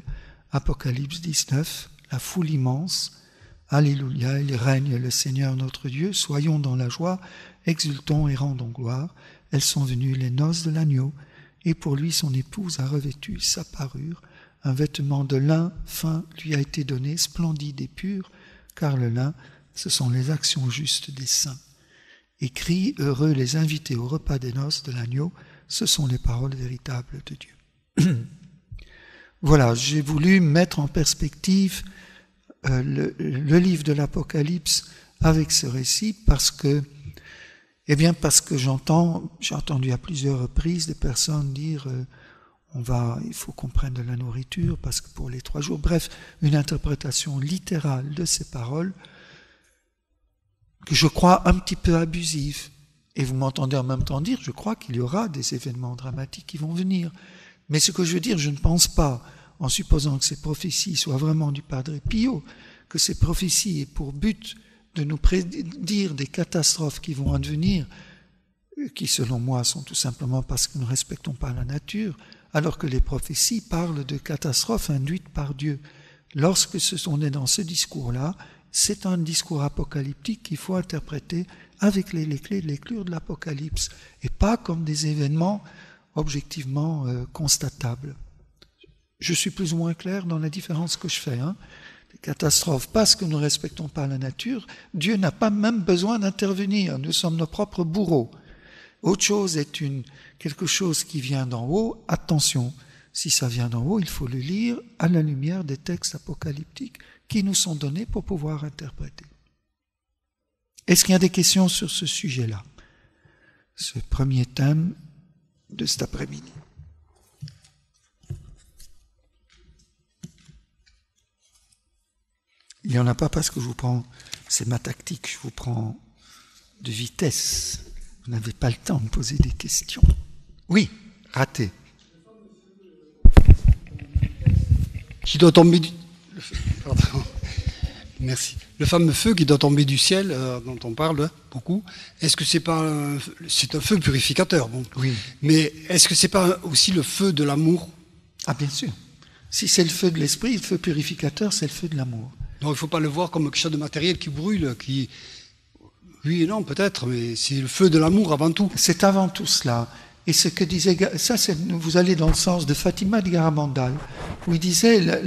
Apocalypse 19, la foule immense. Alléluia, il règne le Seigneur notre Dieu, soyons dans la joie, exultons et rendons gloire. Elles sont venues les noces de l'agneau, et pour lui son épouse a revêtu sa parure. Un vêtement de lin fin lui a été donné, splendide et pur, car le lin, ce sont les actions justes des saints écrit, Heureux les invités au repas des noces de l'agneau, ce sont les paroles véritables de Dieu. voilà, j'ai voulu mettre en perspective euh, le, livre de l'Apocalypse avec ce récit parce que, eh bien, parce que j'entends, j'ai entendu à plusieurs reprises des personnes dire euh, on va, il faut qu'on prenne de la nourriture parce que pour les trois jours, bref, une interprétation littérale de ces paroles que je crois un petit peu abusif, Et vous m'entendez en même temps dire, je crois qu'il y aura des événements dramatiques qui vont venir. Mais ce que je veux dire, je ne pense pas, en supposant que ces prophéties soient vraiment du Padre Pio, que ces prophéties aient pour but de nous prédire des catastrophes qui vont advenir, qui selon moi sont tout simplement parce que nous ne respectons pas la nature, alors que les prophéties parlent de catastrophes induites par Dieu. Lorsque ce, sont est dans ce discours-là, c'est un discours apocalyptique qu'il faut interpréter avec les, clés de l'éclure de l'Apocalypse et pas comme des événements objectivement euh, constatables. Je suis plus ou moins clair dans la différence que je fais. Hein. Les catastrophes, parce que nous ne respectons pas la nature, Dieu n'a pas même besoin d'intervenir. Nous sommes nos propres bourreaux. Autre chose est une, quelque chose qui vient d'en haut. Attention, si ça vient d'en haut, il faut le lire à la lumière des textes apocalyptiques qui nous sont donnés pour pouvoir interpréter. Est-ce qu'il y a des questions sur ce sujet-là Ce premier thème de cet après-midi. Il n'y en a pas parce que je vous prends, c'est ma tactique, je vous prends de vitesse. Vous n'avez pas le temps de poser des questions. Oui, raté. du... Merci. Le fameux feu qui doit tomber du ciel, euh, dont on parle beaucoup, est-ce que c'est pas c'est un feu purificateur, Oui. Mais est-ce que c'est pas aussi le feu de l'amour Ah bien sûr. Si c'est le feu de l'esprit, le feu purificateur, c'est le feu de l'amour. Donc il ne faut pas le voir comme quelque chose de matériel qui brûle, qui oui et non peut-être, mais c'est le feu de l'amour avant tout. C'est avant tout cela. Et ce que disait, ça, vous allez dans le sens de Fatima de Garabandal où il disait,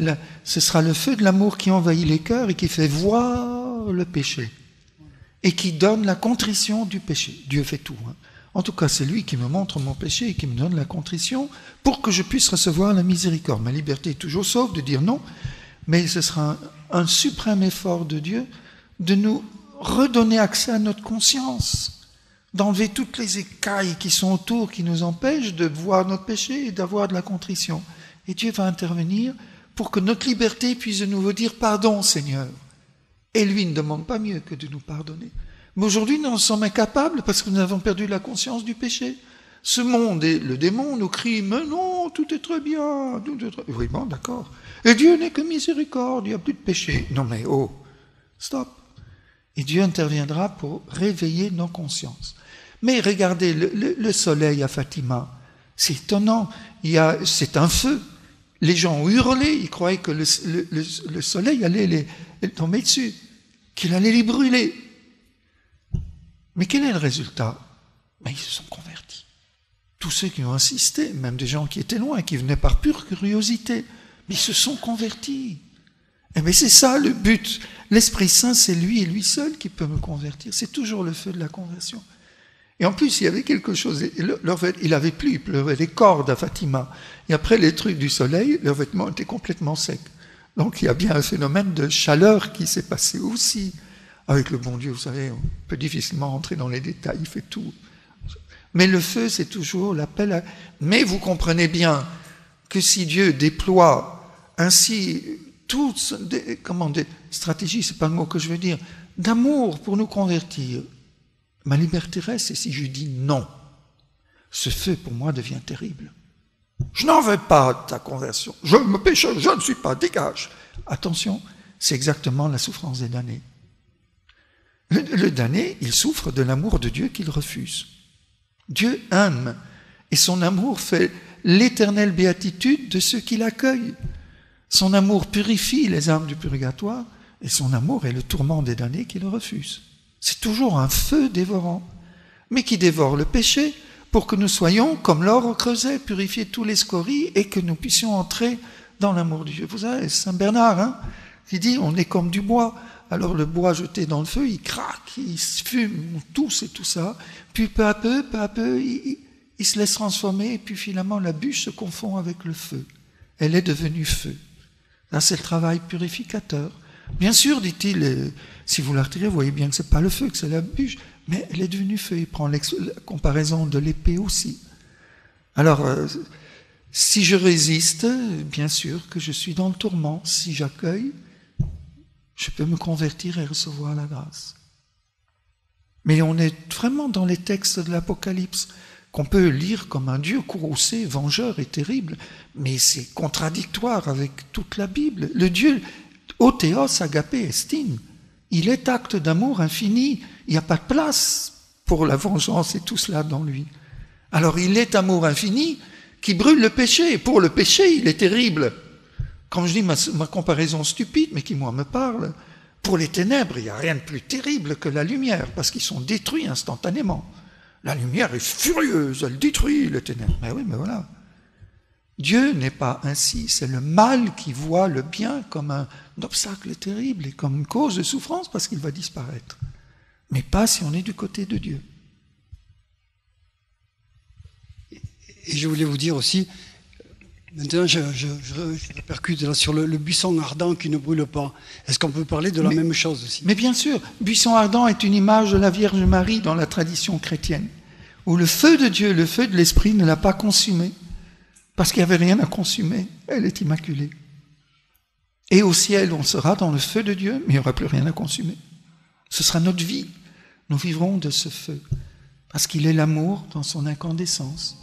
ce sera le feu de l'amour qui envahit les cœurs et qui fait voir le péché, et qui donne la contrition du péché. Dieu fait tout. Hein. En tout cas, c'est lui qui me montre mon péché et qui me donne la contrition pour que je puisse recevoir la miséricorde. Ma liberté est toujours sauf de dire non, mais ce sera un suprême effort de Dieu de nous redonner accès à notre conscience d'enlever toutes les écailles qui sont autour, qui nous empêchent de voir notre péché et d'avoir de la contrition. Et Dieu va intervenir pour que notre liberté puisse nous dire pardon Seigneur. Et lui ne demande pas mieux que de nous pardonner. Mais aujourd'hui, nous en sommes incapables parce que nous avons perdu la conscience du péché. Ce monde et le démon nous crient, mais non, tout est très bien, tout est très... Oui, bon, d'accord. Et Dieu n'est que miséricorde, il n'y a plus de péché. Non mais oh, stop. Et Dieu interviendra pour réveiller nos consciences. Mais regardez, le, soleil à Fatima, c'est étonnant, c'est un feu. Les gens hurlaient, ils croyaient que le, soleil allait les, tomber dessus, qu'il allait les brûler. Mais quel est le résultat Mais Ils se sont convertis. Tous ceux qui ont insisté, même des gens qui étaient loin, qui venaient par pure curiosité, mais ils se sont convertis. Mais eh c'est ça le but. L'Esprit Saint, c'est lui et lui seul qui peut me convertir. C'est toujours le feu de la conversion. Et en plus, il y avait quelque chose. il avait plu, il pleurait des cordes à Fatima. Et après les trucs du soleil, leurs vêtements étaient complètement secs. Donc il y a bien un phénomène de chaleur qui s'est passé aussi. Avec le bon Dieu, vous savez, on peut difficilement entrer dans les détails, il fait tout. Mais le feu, c'est toujours l'appel à... Mais vous comprenez bien que si Dieu déploie ainsi toutes des, comment, des stratégies, c'est pas le mot que je veux dire, d'amour pour nous convertir, Ma liberté reste, et si je dis non, ce feu pour moi devient terrible. Je n'en veux pas ta conversion. Je me pêche, je ne suis pas, dégage. Attention, c'est exactement la souffrance des damnés. Le, damné, il souffre de l'amour de Dieu qu'il refuse. Dieu aime, et son amour fait l'éternelle béatitude de ceux qui l'accueillent. Son amour purifie les âmes du purgatoire, et son amour est le tourment des damnés qui le refusent. C'est toujours un feu dévorant, mais qui dévore le péché pour que nous soyons, comme l'or au creuset, purifier tous les scories et que nous puissions entrer dans l'amour du Dieu. Vous savez, Saint Bernard, hein, qui dit on est comme du bois. Alors le bois jeté dans le feu, il craque, il fume, tousse et tout ça. Puis peu à peu, peu à peu, il, il se laisse transformer et puis finalement la bûche se confond avec le feu. Elle est devenue feu. Là, c'est le travail purificateur. Bien sûr, dit-il, euh, si vous la retirez, vous voyez bien que n'est pas le feu, que c'est la bûche, mais elle est devenue feu. Il prend la comparaison de l'épée aussi. Alors, euh, si je résiste, bien sûr que je suis dans le tourment. Si j'accueille, je peux me convertir et recevoir la grâce. Mais on est vraiment dans les textes de l'Apocalypse qu'on peut lire comme un Dieu courroucé, vengeur et terrible, mais c'est contradictoire avec toute la Bible. Le Dieu Othéos agapé, estime. Il est acte d'amour infini. Il n'y a pas de place pour la vengeance et tout cela dans lui. Alors il est amour infini qui brûle le péché. Pour le péché, il est terrible. Quand je dis ma, ma comparaison stupide, mais qui moi me parle, pour les ténèbres, il n'y a rien de plus terrible que la lumière, parce qu'ils sont détruits instantanément. La lumière est furieuse, elle détruit les ténèbres. Mais oui, mais voilà. Dieu n'est pas ainsi, c'est le mal qui voit le bien comme un obstacle terrible et comme une cause de souffrance parce qu'il va disparaître. Mais pas si on est du côté de Dieu. Et je voulais vous dire aussi, maintenant je, percute sur le, buisson ardent qui ne brûle pas. Est-ce qu'on peut parler de la même chose aussi Mais bien sûr, buisson ardent est une image de la Vierge Marie dans la tradition chrétienne, où le feu de Dieu, le feu de l'Esprit ne l'a pas consumé parce qu'il n'y avait rien à consommer, Elle est immaculée. Et au ciel, on sera dans le feu de Dieu, mais il n'y aura plus rien à consumer. Ce sera notre vie. Nous vivrons de ce feu, parce qu'il est l'amour dans son incandescence.